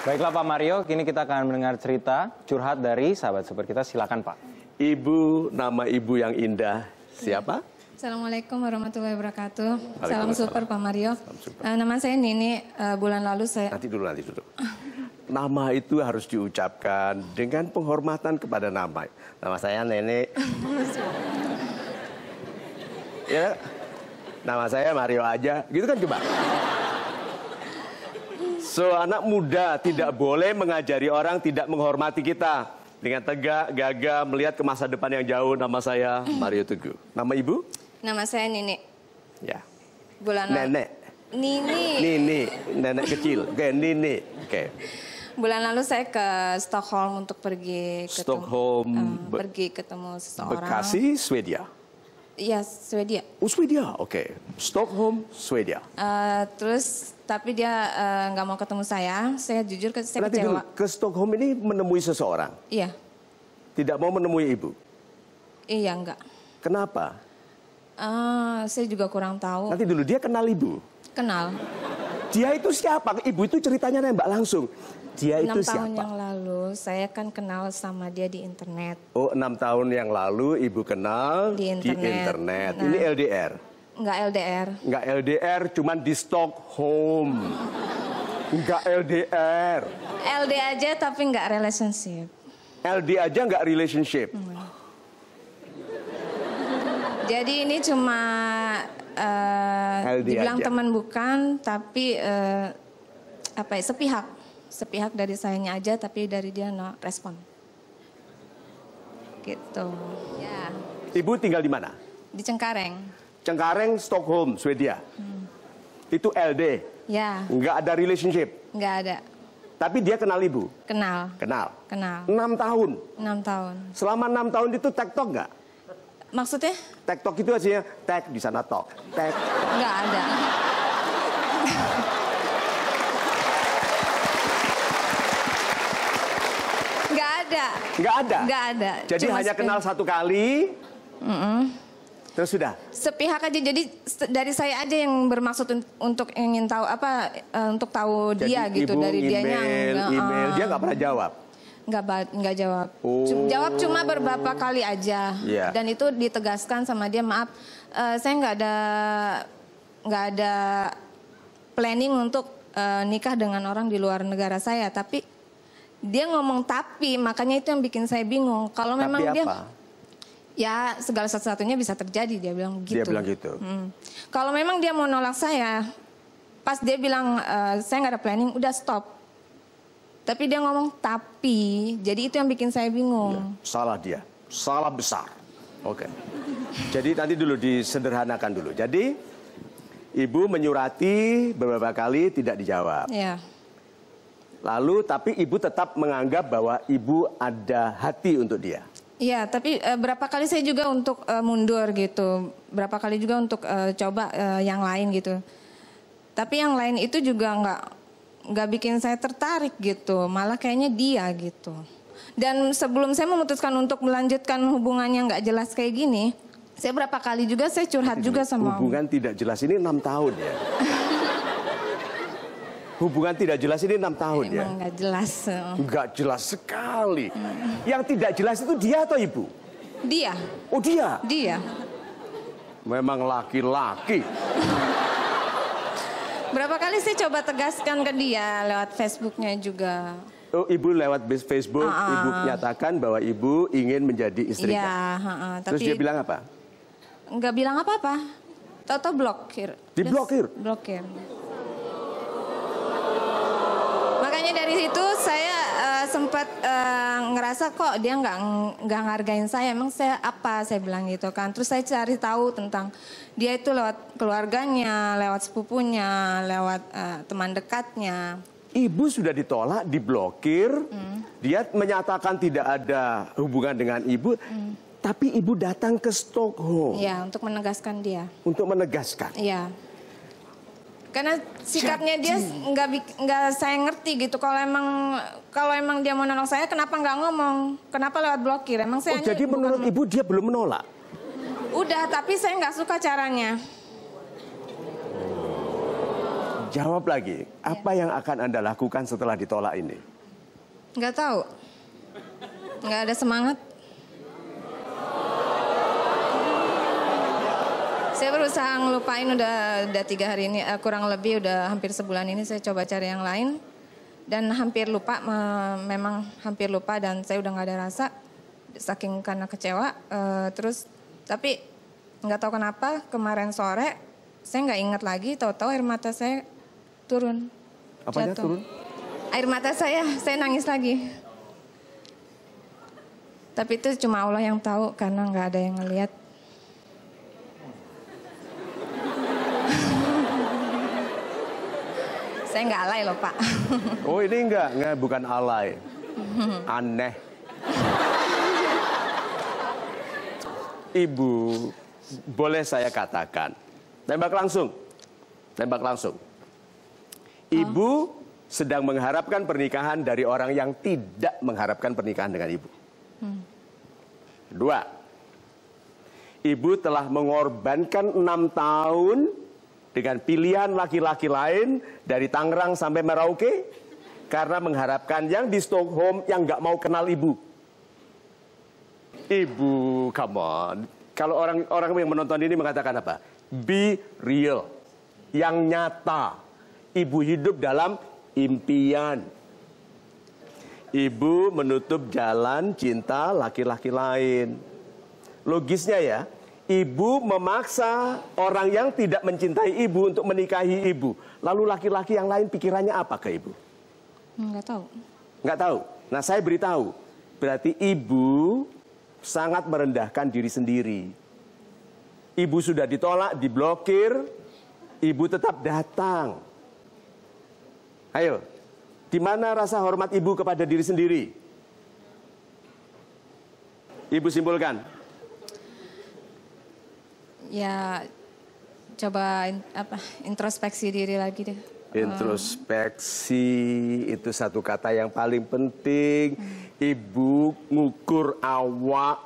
Speaker 1: Baiklah Pak Mario, kini kita akan mendengar cerita curhat
Speaker 2: dari sahabat super kita. Silakan Pak. Ibu, nama ibu yang indah siapa?
Speaker 5: Assalamualaikum warahmatullahi wabarakatuh. Salam super Pak Mario. super. Eh, nama saya Nini, eh, bulan lalu saya...
Speaker 2: Nanti dulu, nanti dulu. Nama itu harus diucapkan dengan penghormatan kepada nama. Nama saya Nenek. ya, nama saya Mario aja. Gitu kan coba. So anak muda tidak boleh mengajari orang tidak menghormati kita. Dengan tegak, gagah, melihat ke masa depan yang jauh. Nama saya Mario Teguh. Nama ibu?
Speaker 5: Nama saya Nini Ya. Bulan lalu. Nenek. Nini.
Speaker 2: Nini, nenek kecil. Oke, okay, Nini. Oke. Okay.
Speaker 5: Bulan lalu saya ke Stockholm untuk pergi ketemu,
Speaker 2: Stockholm um,
Speaker 5: pergi ketemu seseorang. Bekasi, Swedia. ya Swedia.
Speaker 2: Oh, Swedia. Oke. Okay. Stockholm, Swedia.
Speaker 5: Uh, terus tapi dia eh, nggak uh, mau ketemu saya. Saya jujur saya Berarti kecewa. Dulu,
Speaker 2: ke Stockholm ini menemui seseorang? Iya. Tidak mau menemui ibu? Iya, enggak. Kenapa?
Speaker 5: Uh, saya juga kurang tahu. Nanti
Speaker 2: dulu, dia kenal ibu? Kenal. Dia itu siapa? Ibu itu ceritanya nembak langsung. Dia itu siapa? 6 tahun
Speaker 5: yang lalu, saya kan kenal sama dia di internet.
Speaker 2: Oh, enam tahun yang lalu ibu kenal di internet. Di internet. Nah, ini LDR?
Speaker 5: Nggak LDR.
Speaker 2: Nggak LDR, cuman di Stockholm. Nggak LDR.
Speaker 5: LD aja tapi nggak relationship.
Speaker 2: LD aja nggak relationship. Hmm.
Speaker 5: Jadi ini cuma uh, dibilang teman bukan, tapi uh, apa ya sepihak, sepihak dari sayangnya aja, tapi dari dia no respon. Gitu. Ya.
Speaker 2: Ibu tinggal di mana?
Speaker 5: Di Cengkareng.
Speaker 2: Cengkareng, Stockholm, Swedia. Hmm. Itu LD. Ya. Nggak ada relationship. Enggak ada. Tapi dia kenal ibu? Kenal. Kenal?
Speaker 5: Kenal. Enam tahun? Enam tahun.
Speaker 2: Selama enam tahun itu tektok nggak? Maksudnya? Tektok itu artinya tek di sana tok. Tek.
Speaker 5: Enggak ada. Enggak ada.
Speaker 2: Enggak ada? Enggak ada. Jadi Cuma hanya kenal satu kali? Mm -mm. Terus sudah.
Speaker 5: Sepihak aja. Jadi dari saya aja yang bermaksud untuk ingin tahu apa eh, untuk tahu Jadi dia gitu dari email, dia yang ah. email dia nggak pernah jawab. Nggak nggak jawab. Oh. jawab cuma beberapa kali aja. Yeah. Dan itu ditegaskan sama dia maaf uh, saya nggak ada nggak ada planning untuk uh, nikah dengan orang di luar negara saya tapi dia ngomong tapi makanya itu yang bikin saya bingung kalau memang tapi dia ya segala sesuatunya bisa terjadi dia bilang
Speaker 2: gitu. Dia bilang gitu. Hmm.
Speaker 5: Kalau memang dia mau nolak saya, pas dia bilang e, saya nggak ada planning, udah stop. Tapi dia ngomong tapi, jadi itu yang bikin saya bingung. Ya,
Speaker 2: salah dia, salah besar. Oke. Okay. Jadi nanti dulu disederhanakan dulu. Jadi ibu menyurati beberapa kali tidak dijawab. Ya. Lalu tapi ibu tetap menganggap bahwa ibu ada hati untuk dia.
Speaker 5: Iya, tapi e, berapa kali saya juga untuk e, mundur gitu, berapa kali juga untuk e, coba e, yang lain gitu. Tapi yang lain itu juga nggak nggak bikin saya tertarik gitu, malah kayaknya dia gitu. Dan sebelum saya memutuskan untuk melanjutkan hubungan yang nggak jelas kayak gini, saya berapa kali juga saya curhat juga sama
Speaker 2: hubungan tidak jelas ini enam tahun ya. hubungan tidak jelas ini enam tahun ya? Emang ya? Enggak jelas. Enggak eh. jelas sekali. Hmm. Yang tidak jelas itu dia atau ibu?
Speaker 5: Dia. Oh dia? Dia.
Speaker 2: Memang laki-laki.
Speaker 5: Berapa kali sih coba tegaskan ke dia lewat Facebooknya juga?
Speaker 2: Oh, ibu lewat Facebook, uh -uh. ibu nyatakan bahwa ibu ingin menjadi istri. Iya, uh -uh. Terus dia bilang apa?
Speaker 5: Enggak bilang apa-apa. Toto blokir. Diblokir? Blokir. sempat uh, ngerasa kok dia nggak nggak ngargain saya. Emang saya apa? Saya bilang gitu kan. Terus saya cari tahu tentang dia itu lewat keluarganya, lewat sepupunya, lewat uh, teman
Speaker 2: dekatnya. Ibu sudah ditolak, diblokir. Hmm. Dia menyatakan tidak ada hubungan dengan ibu. Hmm. Tapi ibu datang ke Stockholm.
Speaker 5: ya untuk menegaskan dia.
Speaker 2: Untuk menegaskan.
Speaker 5: ya karena sikapnya dia nggak nggak saya ngerti gitu kalau emang kalau emang dia mau nolak saya kenapa nggak ngomong kenapa lewat blokir emang saya oh, jadi
Speaker 2: menurut bukan... ibu dia belum menolak
Speaker 5: udah tapi saya nggak suka caranya
Speaker 2: jawab lagi apa ya. yang akan anda lakukan setelah ditolak ini
Speaker 5: nggak tahu nggak ada semangat Saya berusaha ngelupain udah udah tiga hari ini, eh, kurang lebih udah hampir sebulan ini saya coba cari yang lain. Dan hampir lupa, memang hampir lupa dan saya udah nggak ada rasa. Saking karena kecewa, uh, terus tapi nggak tahu kenapa kemarin sore saya nggak ingat lagi, tahu-tahu air mata saya turun. Apanya jatuh. turun? Air mata saya, saya nangis lagi. Tapi itu cuma Allah yang tahu karena nggak ada yang ngelihat. Saya nggak alay loh Pak.
Speaker 2: Oh ini nggak, nggak bukan alay. Aneh. Ibu, boleh saya katakan, tembak langsung, tembak langsung. Ibu oh. sedang mengharapkan pernikahan dari orang yang tidak mengharapkan pernikahan dengan ibu. Hmm. Dua, ibu telah mengorbankan enam tahun dengan pilihan laki-laki lain dari Tangerang sampai Merauke karena mengharapkan yang di Stockholm yang nggak mau kenal ibu. Ibu, come on. Kalau orang-orang yang menonton ini mengatakan apa? Be real, yang nyata. Ibu hidup dalam impian. Ibu menutup jalan cinta laki-laki lain. Logisnya ya, ibu memaksa orang yang tidak mencintai ibu untuk menikahi ibu. Lalu laki-laki yang lain pikirannya apa ke ibu? Nggak tahu. Nggak tahu. Nah saya beritahu, berarti ibu sangat merendahkan diri sendiri. Ibu sudah ditolak, diblokir, ibu tetap datang. Ayo, di mana rasa hormat ibu kepada diri sendiri? Ibu simpulkan
Speaker 5: ya coba in, apa introspeksi diri lagi deh.
Speaker 2: Introspeksi um. itu satu kata yang paling penting. Ibu ngukur awak,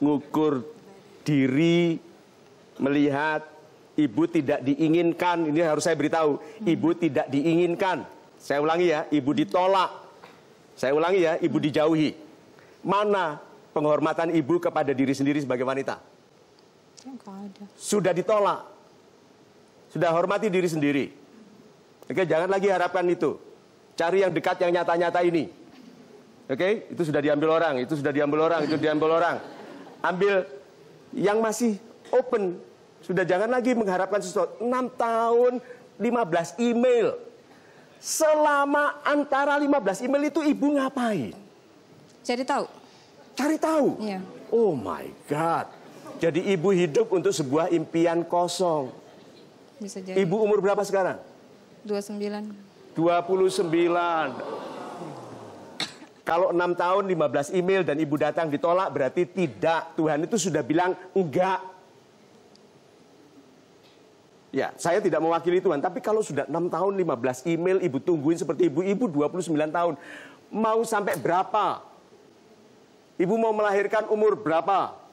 Speaker 2: ngukur diri, melihat ibu tidak diinginkan. Ini harus saya beritahu, ibu tidak diinginkan. Saya ulangi ya, ibu ditolak. Saya ulangi ya, ibu dijauhi. Mana penghormatan ibu kepada diri sendiri sebagai wanita? Sudah ditolak. Sudah hormati diri sendiri. Oke, jangan lagi harapkan itu. Cari yang dekat yang nyata-nyata ini. Oke, itu sudah diambil orang, itu sudah diambil orang, itu diambil orang. Ambil yang masih open. Sudah jangan lagi mengharapkan sesuatu. 6 tahun 15 email. Selama antara 15 email itu ibu ngapain? Cari tahu. Cari tahu? Iya. Oh my God. Jadi ibu hidup untuk sebuah impian kosong.
Speaker 5: Bisa jadi. Ibu
Speaker 2: umur berapa sekarang?
Speaker 5: 29.
Speaker 2: 29. Kalau 6 tahun 15 email dan ibu datang ditolak berarti tidak. Tuhan itu sudah bilang enggak. Ya, saya tidak mewakili Tuhan, tapi kalau sudah 6 tahun 15 email ibu tungguin seperti ibu ibu 29 tahun. Mau sampai berapa? Ibu mau melahirkan umur berapa?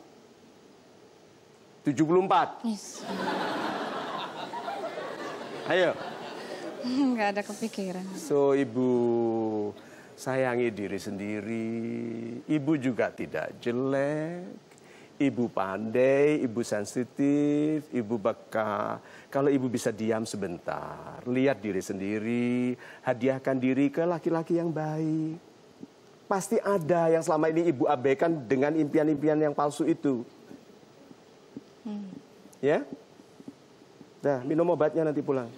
Speaker 2: 74. Yes. Ayo.
Speaker 5: Enggak ada kepikiran.
Speaker 2: So, Ibu sayangi diri sendiri. Ibu juga tidak jelek. Ibu pandai, ibu sensitif, ibu beka. Kalau ibu bisa diam sebentar, lihat diri sendiri, hadiahkan diri ke laki-laki yang baik. Pasti ada yang selama ini ibu abaikan dengan impian-impian yang palsu itu. Hmm. Ya? Dah, minum obatnya nanti pulang.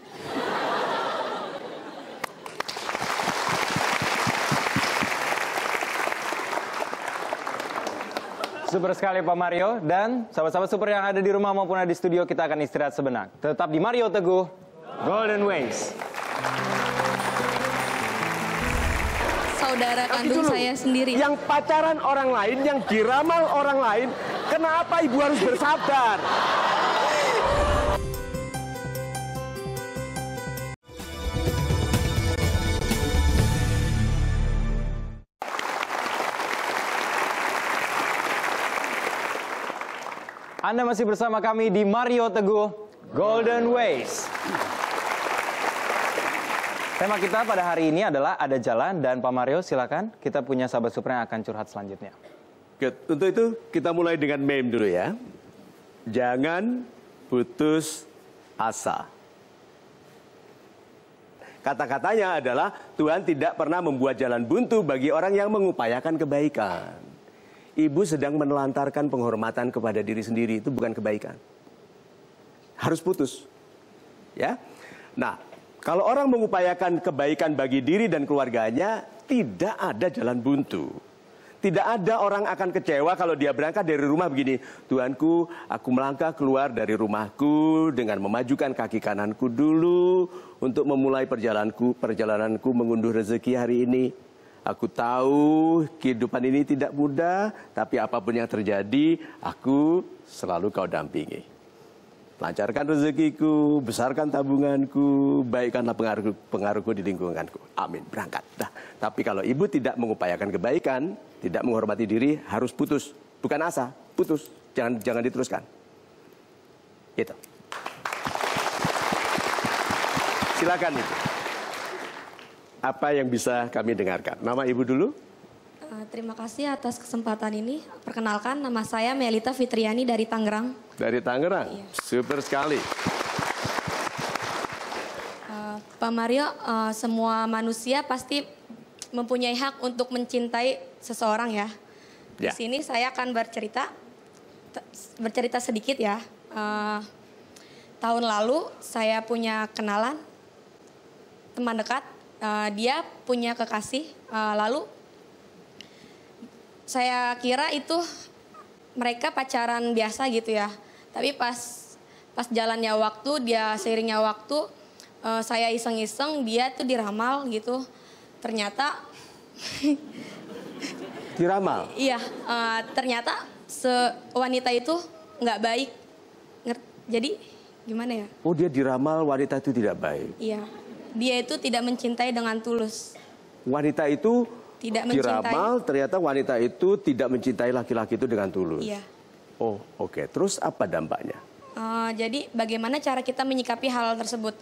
Speaker 1: Super sekali Pak Mario dan sahabat-sahabat super yang ada di rumah maupun ada di studio kita akan istirahat sebentar. Tetap di Mario Teguh Golden Ways.
Speaker 2: Saudara kandung saya sendiri. Yang pacaran orang lain, yang diramal orang lain, Kenapa ibu harus bersabar?
Speaker 1: Anda masih bersama kami di Mario Teguh Golden Ways. Tema kita pada hari ini adalah ada jalan dan Pak Mario silakan kita punya sahabat super yang akan
Speaker 2: curhat selanjutnya. Good. Untuk itu kita mulai dengan meme dulu ya. Jangan putus asa. Kata-katanya adalah Tuhan tidak pernah membuat jalan buntu bagi orang yang mengupayakan kebaikan. Ibu sedang menelantarkan penghormatan kepada diri sendiri itu bukan kebaikan. Harus putus. Ya. Nah, kalau orang mengupayakan kebaikan bagi diri dan keluarganya, tidak ada jalan buntu. Tidak ada orang akan kecewa kalau dia berangkat dari rumah begini. Tuanku, aku melangkah keluar dari rumahku dengan memajukan kaki kananku dulu untuk memulai perjalananku, perjalananku mengunduh rezeki hari ini. Aku tahu kehidupan ini tidak mudah, tapi apapun yang terjadi, aku selalu kau dampingi. Lancarkan rezekiku, besarkan tabunganku, baikkanlah pengaruh, pengaruhku di lingkunganku. Amin. Berangkat. Nah, tapi kalau ibu tidak mengupayakan kebaikan, tidak menghormati diri, harus putus. Bukan asa, putus. Jangan jangan diteruskan. Itu. Silakan ibu. Apa yang bisa kami dengarkan? Nama ibu dulu?
Speaker 7: Eh, terima kasih atas kesempatan ini. Perkenalkan nama saya Melita Fitriani dari Tangerang.
Speaker 2: Dari Tangerang, iya. super sekali.
Speaker 7: Uh, Pak Mario, uh, semua manusia pasti mempunyai hak untuk mencintai seseorang ya. ya. Di sini saya akan bercerita, bercerita sedikit ya. Uh, tahun lalu saya punya kenalan, teman dekat. Uh, dia punya kekasih, uh, lalu saya kira itu mereka pacaran biasa gitu ya. Tapi pas pas jalannya waktu, dia seiringnya waktu, uh, saya iseng-iseng dia tuh diramal gitu. Ternyata
Speaker 2: diramal.
Speaker 7: iya, uh, ternyata se wanita itu nggak baik. Jadi gimana ya?
Speaker 2: Oh dia diramal wanita itu tidak baik.
Speaker 7: Iya, dia itu tidak mencintai dengan tulus.
Speaker 2: Wanita itu
Speaker 7: tidak mencintai. Diramal
Speaker 2: ternyata wanita itu tidak mencintai laki-laki itu dengan tulus. Iya. Oh, oke. Okay. Terus apa dampaknya?
Speaker 7: Uh, jadi bagaimana cara kita menyikapi hal tersebut?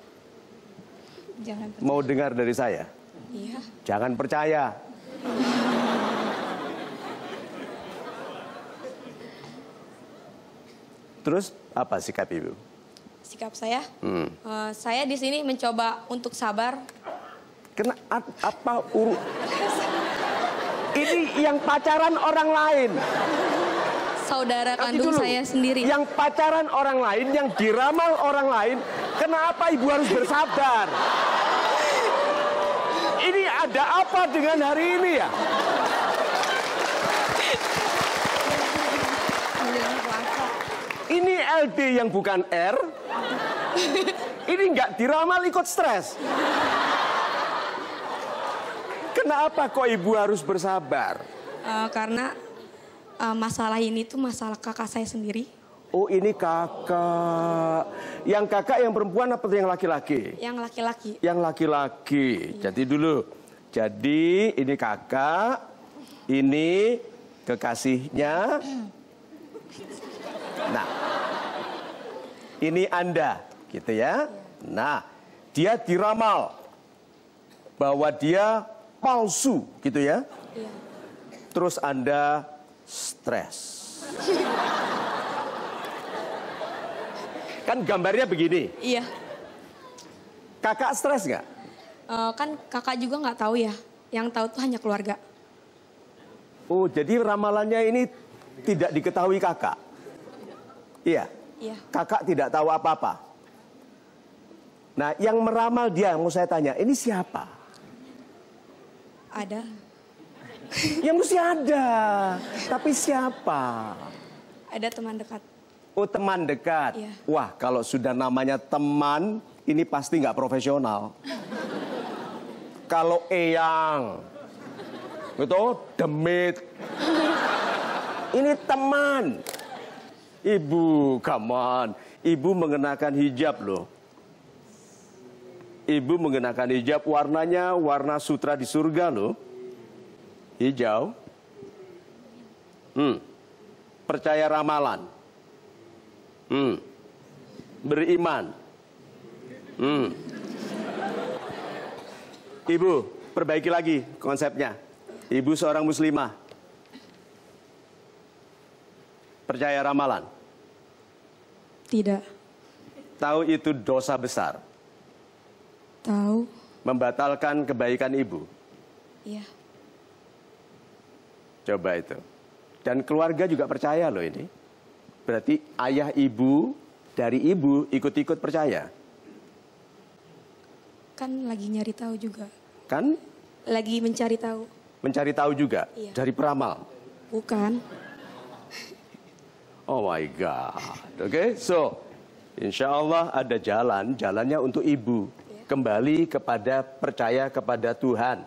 Speaker 7: Jangan
Speaker 2: percaya. Mau dengar dari saya? Iya. Jangan percaya. Terus apa sikap ibu? Sikap saya, hmm.
Speaker 7: uh, saya di sini mencoba untuk sabar.
Speaker 2: Kena apa urut? Ini yang pacaran orang lain. Saudara kandung dulu, saya sendiri. Yang pacaran orang lain, yang diramal orang lain, kenapa ibu harus bersabar? Ini ada apa dengan hari ini ya? Ini LD yang bukan R. Ini nggak diramal ikut stres. Kenapa kok ibu harus bersabar? Uh,
Speaker 7: karena uh, masalah ini tuh masalah kakak saya sendiri.
Speaker 2: Oh ini kakak. Yang kakak yang perempuan apa yang laki-laki?
Speaker 7: Yang laki-laki.
Speaker 2: Yang laki-laki. Iya. Jadi dulu. Jadi ini kakak, ini kekasihnya. Nah, ini Anda gitu ya. Iya. Nah, dia diramal bahwa dia palsu gitu ya. Iya. Terus Anda stres. kan gambarnya begini. Iya. Kakak stres nggak?
Speaker 7: Uh, kan kakak juga nggak tahu ya. Yang tahu tuh hanya keluarga.
Speaker 2: Oh, jadi ramalannya ini tidak diketahui kakak. Iya. Iya. Kakak tidak tahu apa-apa. Nah, yang meramal dia, mau saya tanya, ini siapa? Ada. ya mesti ada. Tapi siapa?
Speaker 7: Ada teman dekat.
Speaker 2: Oh teman dekat. Ya. Wah kalau sudah namanya teman, ini pasti nggak profesional. kalau eyang, itu demit. ini teman. Ibu, kaman. Ibu mengenakan hijab loh ibu mengenakan hijab warnanya warna sutra di surga loh. Hijau. Hmm. Percaya ramalan. Hmm. Beriman. Hmm. Ibu, perbaiki lagi konsepnya. Ibu seorang muslimah. Percaya ramalan? Tidak. Tahu itu dosa besar. Tahu. Membatalkan kebaikan ibu? Iya. Coba itu. Dan keluarga juga percaya loh ini. Berarti ayah ibu dari ibu ikut-ikut percaya?
Speaker 7: Kan lagi nyari tahu juga. Kan? Lagi mencari tahu.
Speaker 2: Mencari tahu juga? Iya. Dari peramal? Bukan. Oh my God. Oke, okay? so insya Allah ada jalan, jalannya untuk ibu kembali kepada percaya kepada Tuhan,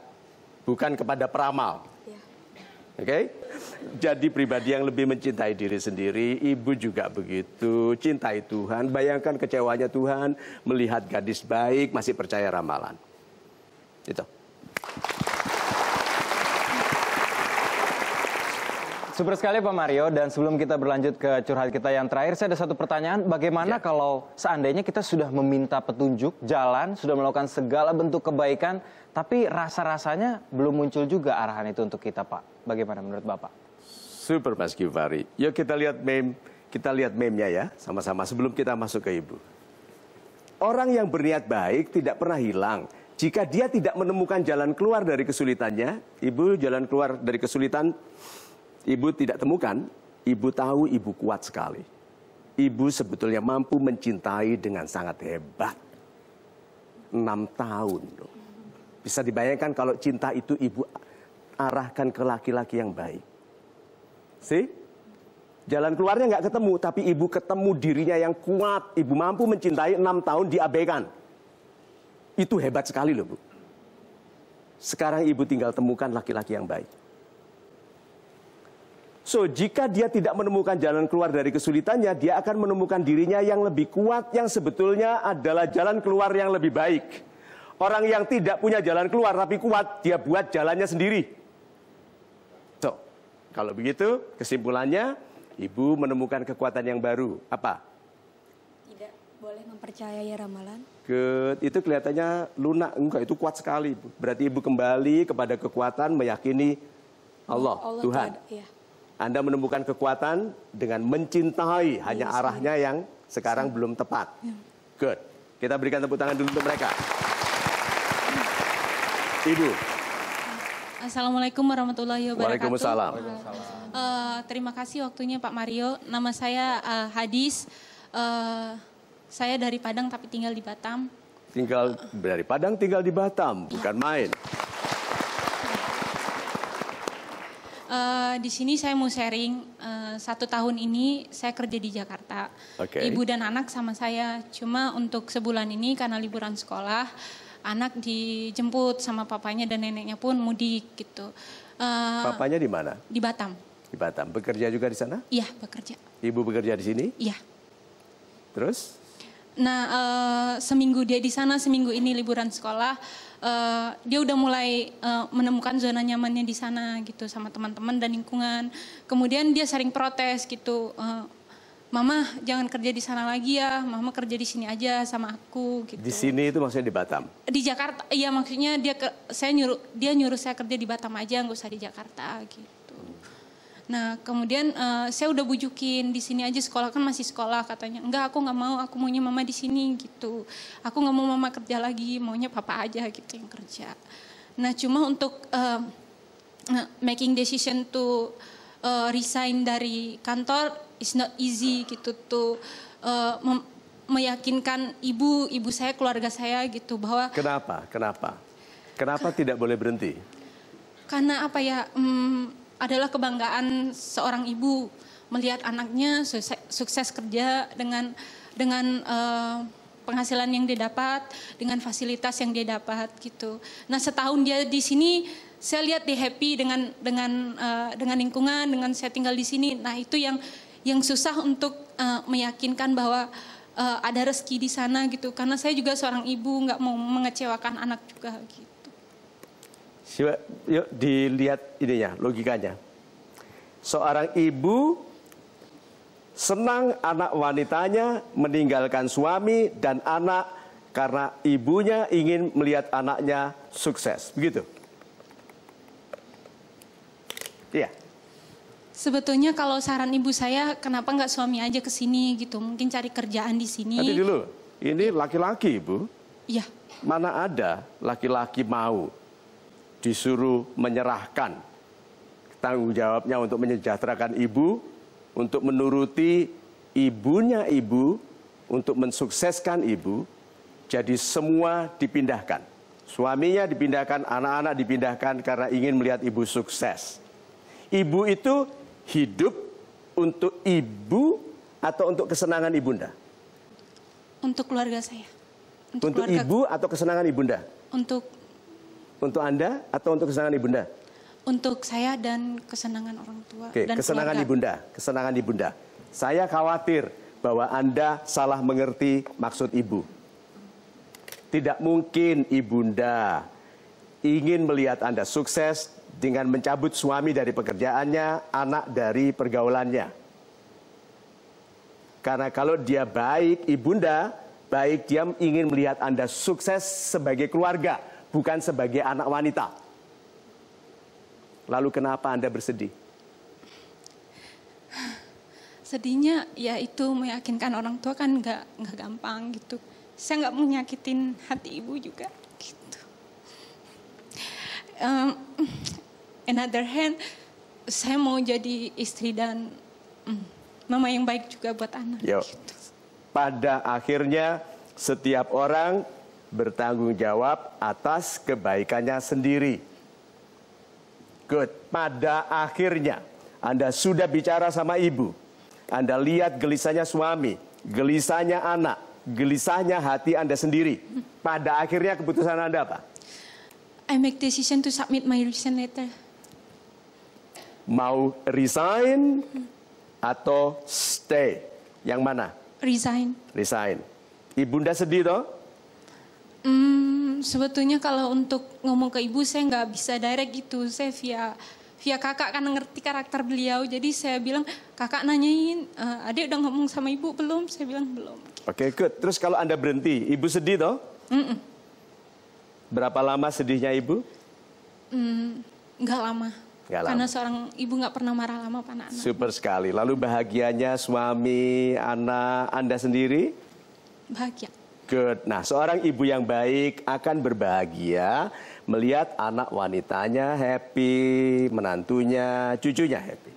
Speaker 2: bukan kepada peramal. Ya. Oke, okay? jadi pribadi yang lebih mencintai diri sendiri, ibu juga begitu, cintai Tuhan. Bayangkan kecewanya Tuhan melihat gadis baik masih percaya ramalan. Itu.
Speaker 1: Super sekali Pak Mario dan sebelum kita berlanjut ke curhat kita yang terakhir saya ada satu pertanyaan bagaimana ya. kalau seandainya kita sudah meminta petunjuk jalan sudah melakukan segala bentuk kebaikan tapi rasa-rasanya belum muncul juga arahan itu untuk kita Pak. Bagaimana menurut Bapak?
Speaker 2: Super Mas Givari. Yuk kita lihat meme kita lihat meme-nya ya sama-sama sebelum kita masuk ke Ibu. Orang yang berniat baik tidak pernah hilang jika dia tidak menemukan jalan keluar dari kesulitannya, Ibu jalan keluar dari kesulitan ibu tidak temukan, ibu tahu ibu kuat sekali. Ibu sebetulnya mampu mencintai dengan sangat hebat. Enam tahun. Loh. Bisa dibayangkan kalau cinta itu ibu arahkan ke laki-laki yang baik. sih? Jalan keluarnya nggak ketemu, tapi ibu ketemu dirinya yang kuat. Ibu mampu mencintai enam tahun diabaikan. Itu hebat sekali loh, Bu. Sekarang ibu tinggal temukan laki-laki yang baik. So, jika dia tidak menemukan jalan keluar dari kesulitannya, dia akan menemukan dirinya yang lebih kuat, yang sebetulnya adalah jalan keluar yang lebih baik. Orang yang tidak punya jalan keluar tapi kuat, dia buat jalannya sendiri. So, kalau begitu, kesimpulannya, ibu menemukan kekuatan yang baru. Apa?
Speaker 7: Tidak boleh mempercayai ramalan.
Speaker 2: Good. Itu kelihatannya lunak. Enggak, itu kuat sekali. Berarti ibu kembali kepada kekuatan meyakini Allah, Allah Tuhan. Tuhan ya. Anda menemukan kekuatan dengan mencintai, hanya arahnya yang sekarang belum tepat. Good. Kita berikan tepuk tangan dulu untuk mereka. Ibu.
Speaker 8: Assalamualaikum warahmatullahi wabarakatuh. Waalaikumsalam. Uh, terima kasih waktunya Pak Mario. Nama saya uh, Hadis. Uh, saya dari Padang tapi tinggal di Batam.
Speaker 2: Tinggal dari Padang, tinggal di Batam, bukan main.
Speaker 8: Eh, di sini saya mau sharing uh, satu tahun ini saya kerja di Jakarta. Okay. Ibu dan anak sama saya. Cuma untuk sebulan ini karena liburan sekolah, anak dijemput sama papanya dan neneknya pun mudik gitu. Uh, papanya
Speaker 2: di mana? Di Batam. Di Batam. Bekerja juga di sana?
Speaker 8: Iya, bekerja.
Speaker 2: Ibu bekerja di sini? Iya. Terus?
Speaker 8: Nah, uh, seminggu dia di sana, seminggu ini liburan sekolah, uh, dia udah mulai uh, menemukan zona nyamannya di sana gitu sama teman-teman dan lingkungan. Kemudian dia sering protes gitu, uh, Mama jangan kerja di sana lagi ya, Mama kerja di sini aja sama aku gitu. Di
Speaker 2: sini itu maksudnya di Batam?
Speaker 8: Di Jakarta, iya maksudnya dia ke, saya nyuruh dia nyuruh saya kerja di Batam aja, nggak usah di Jakarta gitu. Nah kemudian uh, saya udah bujukin di sini aja sekolah kan masih sekolah katanya. Enggak aku nggak mau, aku maunya mama di sini gitu. Aku nggak mau mama kerja lagi, maunya papa aja gitu yang kerja. Nah cuma untuk uh, making decision to uh, resign dari kantor is not easy gitu tuh meyakinkan ibu ibu saya keluarga saya gitu bahwa
Speaker 2: kenapa kenapa kenapa tidak boleh berhenti
Speaker 8: karena apa ya mmm, adalah kebanggaan seorang ibu melihat anaknya sukses, sukses kerja dengan dengan uh, penghasilan yang dia dapat, dengan fasilitas yang dia dapat gitu. Nah, setahun dia di sini saya lihat dia happy dengan dengan uh, dengan lingkungan, dengan saya tinggal di sini. Nah, itu yang yang susah untuk uh, meyakinkan bahwa uh, ada rezeki di sana gitu. Karena saya juga seorang ibu nggak mau mengecewakan anak juga
Speaker 2: gitu. Siwa, yuk dilihat ininya logikanya. Seorang ibu senang anak wanitanya meninggalkan suami dan anak karena ibunya ingin melihat anaknya sukses. Begitu. Iya.
Speaker 8: Sebetulnya kalau saran ibu saya, kenapa nggak suami aja ke sini gitu? Mungkin cari kerjaan di sini. Nanti
Speaker 2: dulu, ini laki-laki ibu. Iya. Mana ada laki-laki mau disuruh menyerahkan tanggung jawabnya untuk menyejahterakan ibu, untuk menuruti ibunya ibu, untuk mensukseskan ibu, jadi semua dipindahkan. Suaminya dipindahkan, anak-anak dipindahkan karena ingin melihat ibu sukses. Ibu itu hidup untuk ibu atau untuk kesenangan ibunda?
Speaker 8: Untuk keluarga saya.
Speaker 2: Untuk, untuk keluarga... ibu atau kesenangan ibunda? Untuk untuk Anda atau untuk kesenangan Ibunda?
Speaker 8: Untuk saya dan kesenangan orang tua
Speaker 9: Oke, dan kesenangan keluarga. Ibunda,
Speaker 2: kesenangan Ibunda. Saya khawatir bahwa Anda salah mengerti maksud Ibu. Tidak mungkin Ibunda ingin melihat Anda sukses dengan mencabut suami dari pekerjaannya, anak dari pergaulannya. Karena kalau dia baik, ibunda, baik dia ingin melihat Anda sukses sebagai keluarga, bukan sebagai anak wanita. Lalu kenapa Anda bersedih?
Speaker 8: Sedihnya ya itu meyakinkan orang tua kan nggak nggak gampang gitu. Saya nggak mau nyakitin hati ibu juga gitu. Um, another hand, saya mau jadi istri dan um, mama yang baik juga buat anak.
Speaker 2: Yo. Gitu. Pada akhirnya setiap orang bertanggung jawab atas kebaikannya sendiri. Good. Pada akhirnya, Anda sudah bicara sama ibu. Anda lihat gelisahnya suami, gelisahnya anak, gelisahnya hati Anda sendiri. Pada akhirnya keputusan Anda apa?
Speaker 8: I make decision to submit my resign letter.
Speaker 2: Mau resign atau stay? Yang mana? Resign. Resign. Ibunda sedih toh?
Speaker 8: Hmm, sebetulnya kalau untuk ngomong ke ibu saya nggak bisa direct gitu. Saya via via kakak kan ngerti karakter beliau. Jadi saya bilang kakak nanyain, uh, adik udah ngomong sama ibu belum? Saya bilang belum.
Speaker 2: Oke, okay, good. Terus kalau anda berhenti, ibu sedih toh? Mm -mm. Berapa lama sedihnya ibu?
Speaker 8: Hmm, nggak lama. Gak lama. Karena seorang ibu nggak pernah marah lama pada anak. Super
Speaker 2: sekali. Lalu bahagianya suami, anak, anda sendiri? Bahagia. Good. Nah, seorang ibu yang baik akan berbahagia melihat anak wanitanya happy, menantunya, cucunya happy.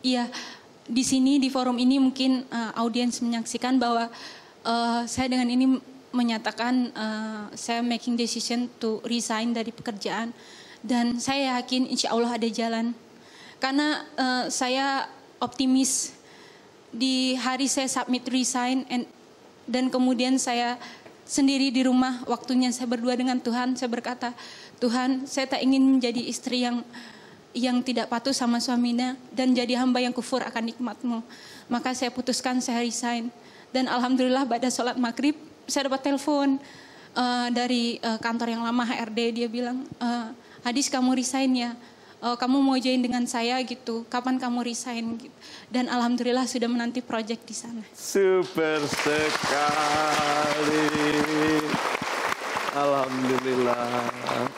Speaker 8: Iya, di sini di forum ini mungkin uh, audiens menyaksikan bahwa uh, saya dengan ini menyatakan uh, saya making decision to resign dari pekerjaan dan saya yakin insya Allah ada jalan karena uh, saya optimis di hari saya submit resign and, dan kemudian saya sendiri di rumah waktunya saya berdua dengan Tuhan saya berkata Tuhan saya tak ingin menjadi istri yang yang tidak patuh sama suaminya dan jadi hamba yang kufur akan nikmatmu maka saya putuskan saya resign dan alhamdulillah pada sholat maghrib saya dapat telepon uh, dari uh, kantor yang lama HRD dia bilang uh, Hadis kamu resign ya uh, kamu mau join dengan saya gitu, kapan kamu resign gitu. Dan alhamdulillah sudah menanti project di sana.
Speaker 10: Super sekali.
Speaker 2: Alhamdulillah.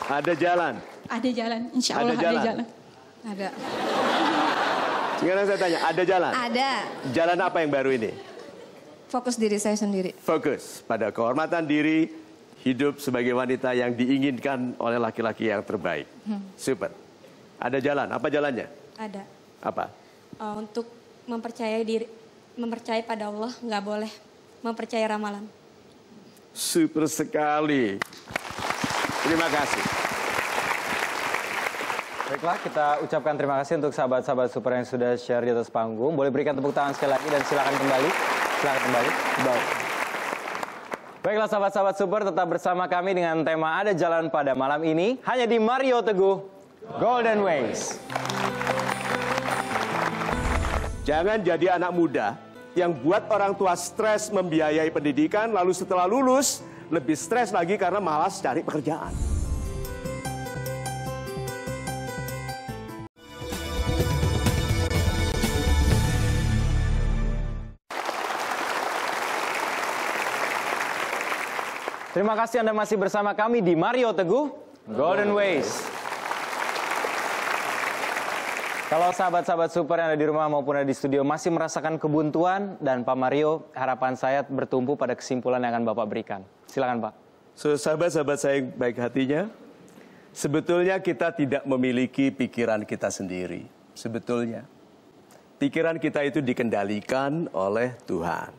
Speaker 2: Ada jalan?
Speaker 8: Ada jalan, insya Allah ada jalan. Ada. Jalan.
Speaker 2: Sekarang saya tanya, ada jalan? Ada. Jalan apa yang baru ini?
Speaker 5: Fokus diri saya sendiri.
Speaker 2: Fokus pada kehormatan diri, hidup sebagai wanita yang diinginkan oleh laki-laki yang terbaik. Hmm. Super. Ada jalan. Apa jalannya? Ada. Apa?
Speaker 7: Uh, untuk mempercayai diri, mempercayai pada Allah nggak boleh mempercayai ramalan.
Speaker 2: Super sekali. Terima kasih.
Speaker 1: Baiklah, kita ucapkan terima kasih untuk sahabat-sahabat super yang sudah share di atas panggung. Boleh berikan tepuk tangan sekali lagi dan silakan kembali. Silakan kembali. Baik. Baiklah sahabat-sahabat super tetap bersama kami dengan tema Ada Jalan pada malam ini hanya di Mario Teguh Golden
Speaker 2: Wings. Jangan jadi anak muda yang buat orang tua stres membiayai pendidikan, lalu setelah lulus lebih stres lagi karena malas cari pekerjaan.
Speaker 1: Terima kasih Anda masih bersama kami di Mario Teguh Golden Ways. Kalau sahabat-sahabat super yang ada di rumah maupun ada di studio masih merasakan kebuntuan dan Pak Mario, harapan saya bertumpu pada kesimpulan yang akan Bapak berikan. Silakan Pak.
Speaker 2: So, sahabat-sahabat saya yang baik hatinya, sebetulnya kita tidak memiliki pikiran kita sendiri. Sebetulnya. Pikiran kita itu dikendalikan oleh Tuhan.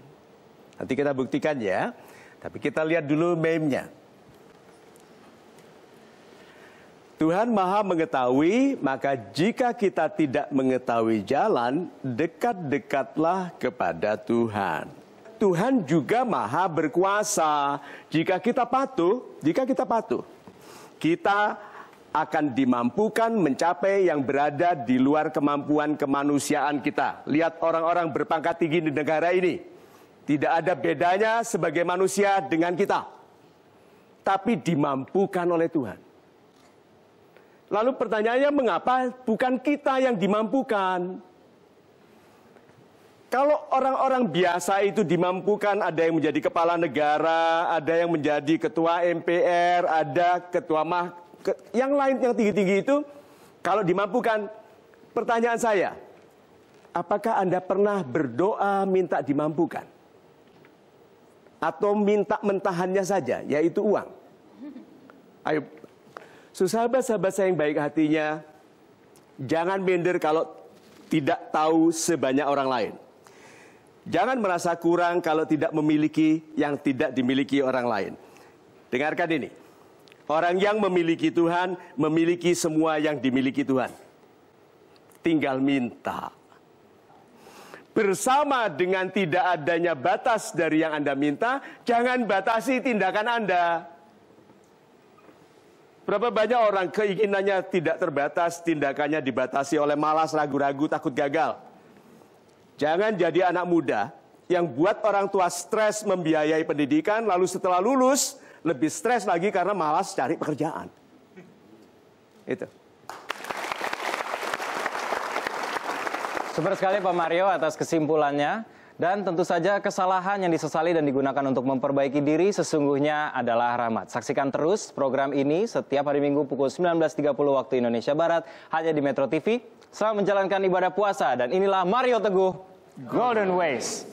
Speaker 2: Nanti kita buktikan ya. Tapi kita lihat dulu meme-nya. Tuhan Maha Mengetahui, maka jika kita tidak mengetahui jalan, dekat-dekatlah kepada Tuhan. Tuhan juga Maha Berkuasa. Jika kita patuh, jika kita patuh, kita akan dimampukan mencapai yang berada di luar kemampuan kemanusiaan kita. Lihat orang-orang berpangkat tinggi di negara ini. Tidak ada bedanya sebagai manusia dengan kita. Tapi dimampukan oleh Tuhan. Lalu pertanyaannya mengapa bukan kita yang dimampukan? Kalau orang-orang biasa itu dimampukan, ada yang menjadi kepala negara, ada yang menjadi ketua MPR, ada ketua mah, yang lain yang tinggi-tinggi itu, kalau dimampukan, pertanyaan saya, apakah Anda pernah berdoa minta dimampukan? Atau minta mentahannya saja, yaitu uang? Ayo, So sahabat-sahabat saya yang baik hatinya, jangan minder kalau tidak tahu sebanyak orang lain. Jangan merasa kurang kalau tidak memiliki yang tidak dimiliki orang lain. Dengarkan ini. Orang yang memiliki Tuhan memiliki semua yang dimiliki Tuhan. Tinggal minta. Bersama dengan tidak adanya batas dari yang Anda minta, jangan batasi tindakan Anda. Berapa banyak orang keinginannya tidak terbatas, tindakannya dibatasi oleh malas, ragu-ragu, takut gagal. Jangan jadi anak muda yang buat orang tua stres membiayai pendidikan, lalu setelah lulus lebih stres lagi karena malas cari pekerjaan. Itu.
Speaker 1: Super sekali Pak Mario atas kesimpulannya. Dan tentu saja kesalahan yang disesali dan digunakan untuk memperbaiki diri sesungguhnya adalah rahmat. Saksikan terus program ini setiap hari Minggu pukul 19.30 waktu Indonesia Barat hanya di Metro TV. Selamat menjalankan ibadah puasa dan inilah Mario Teguh Golden Ways.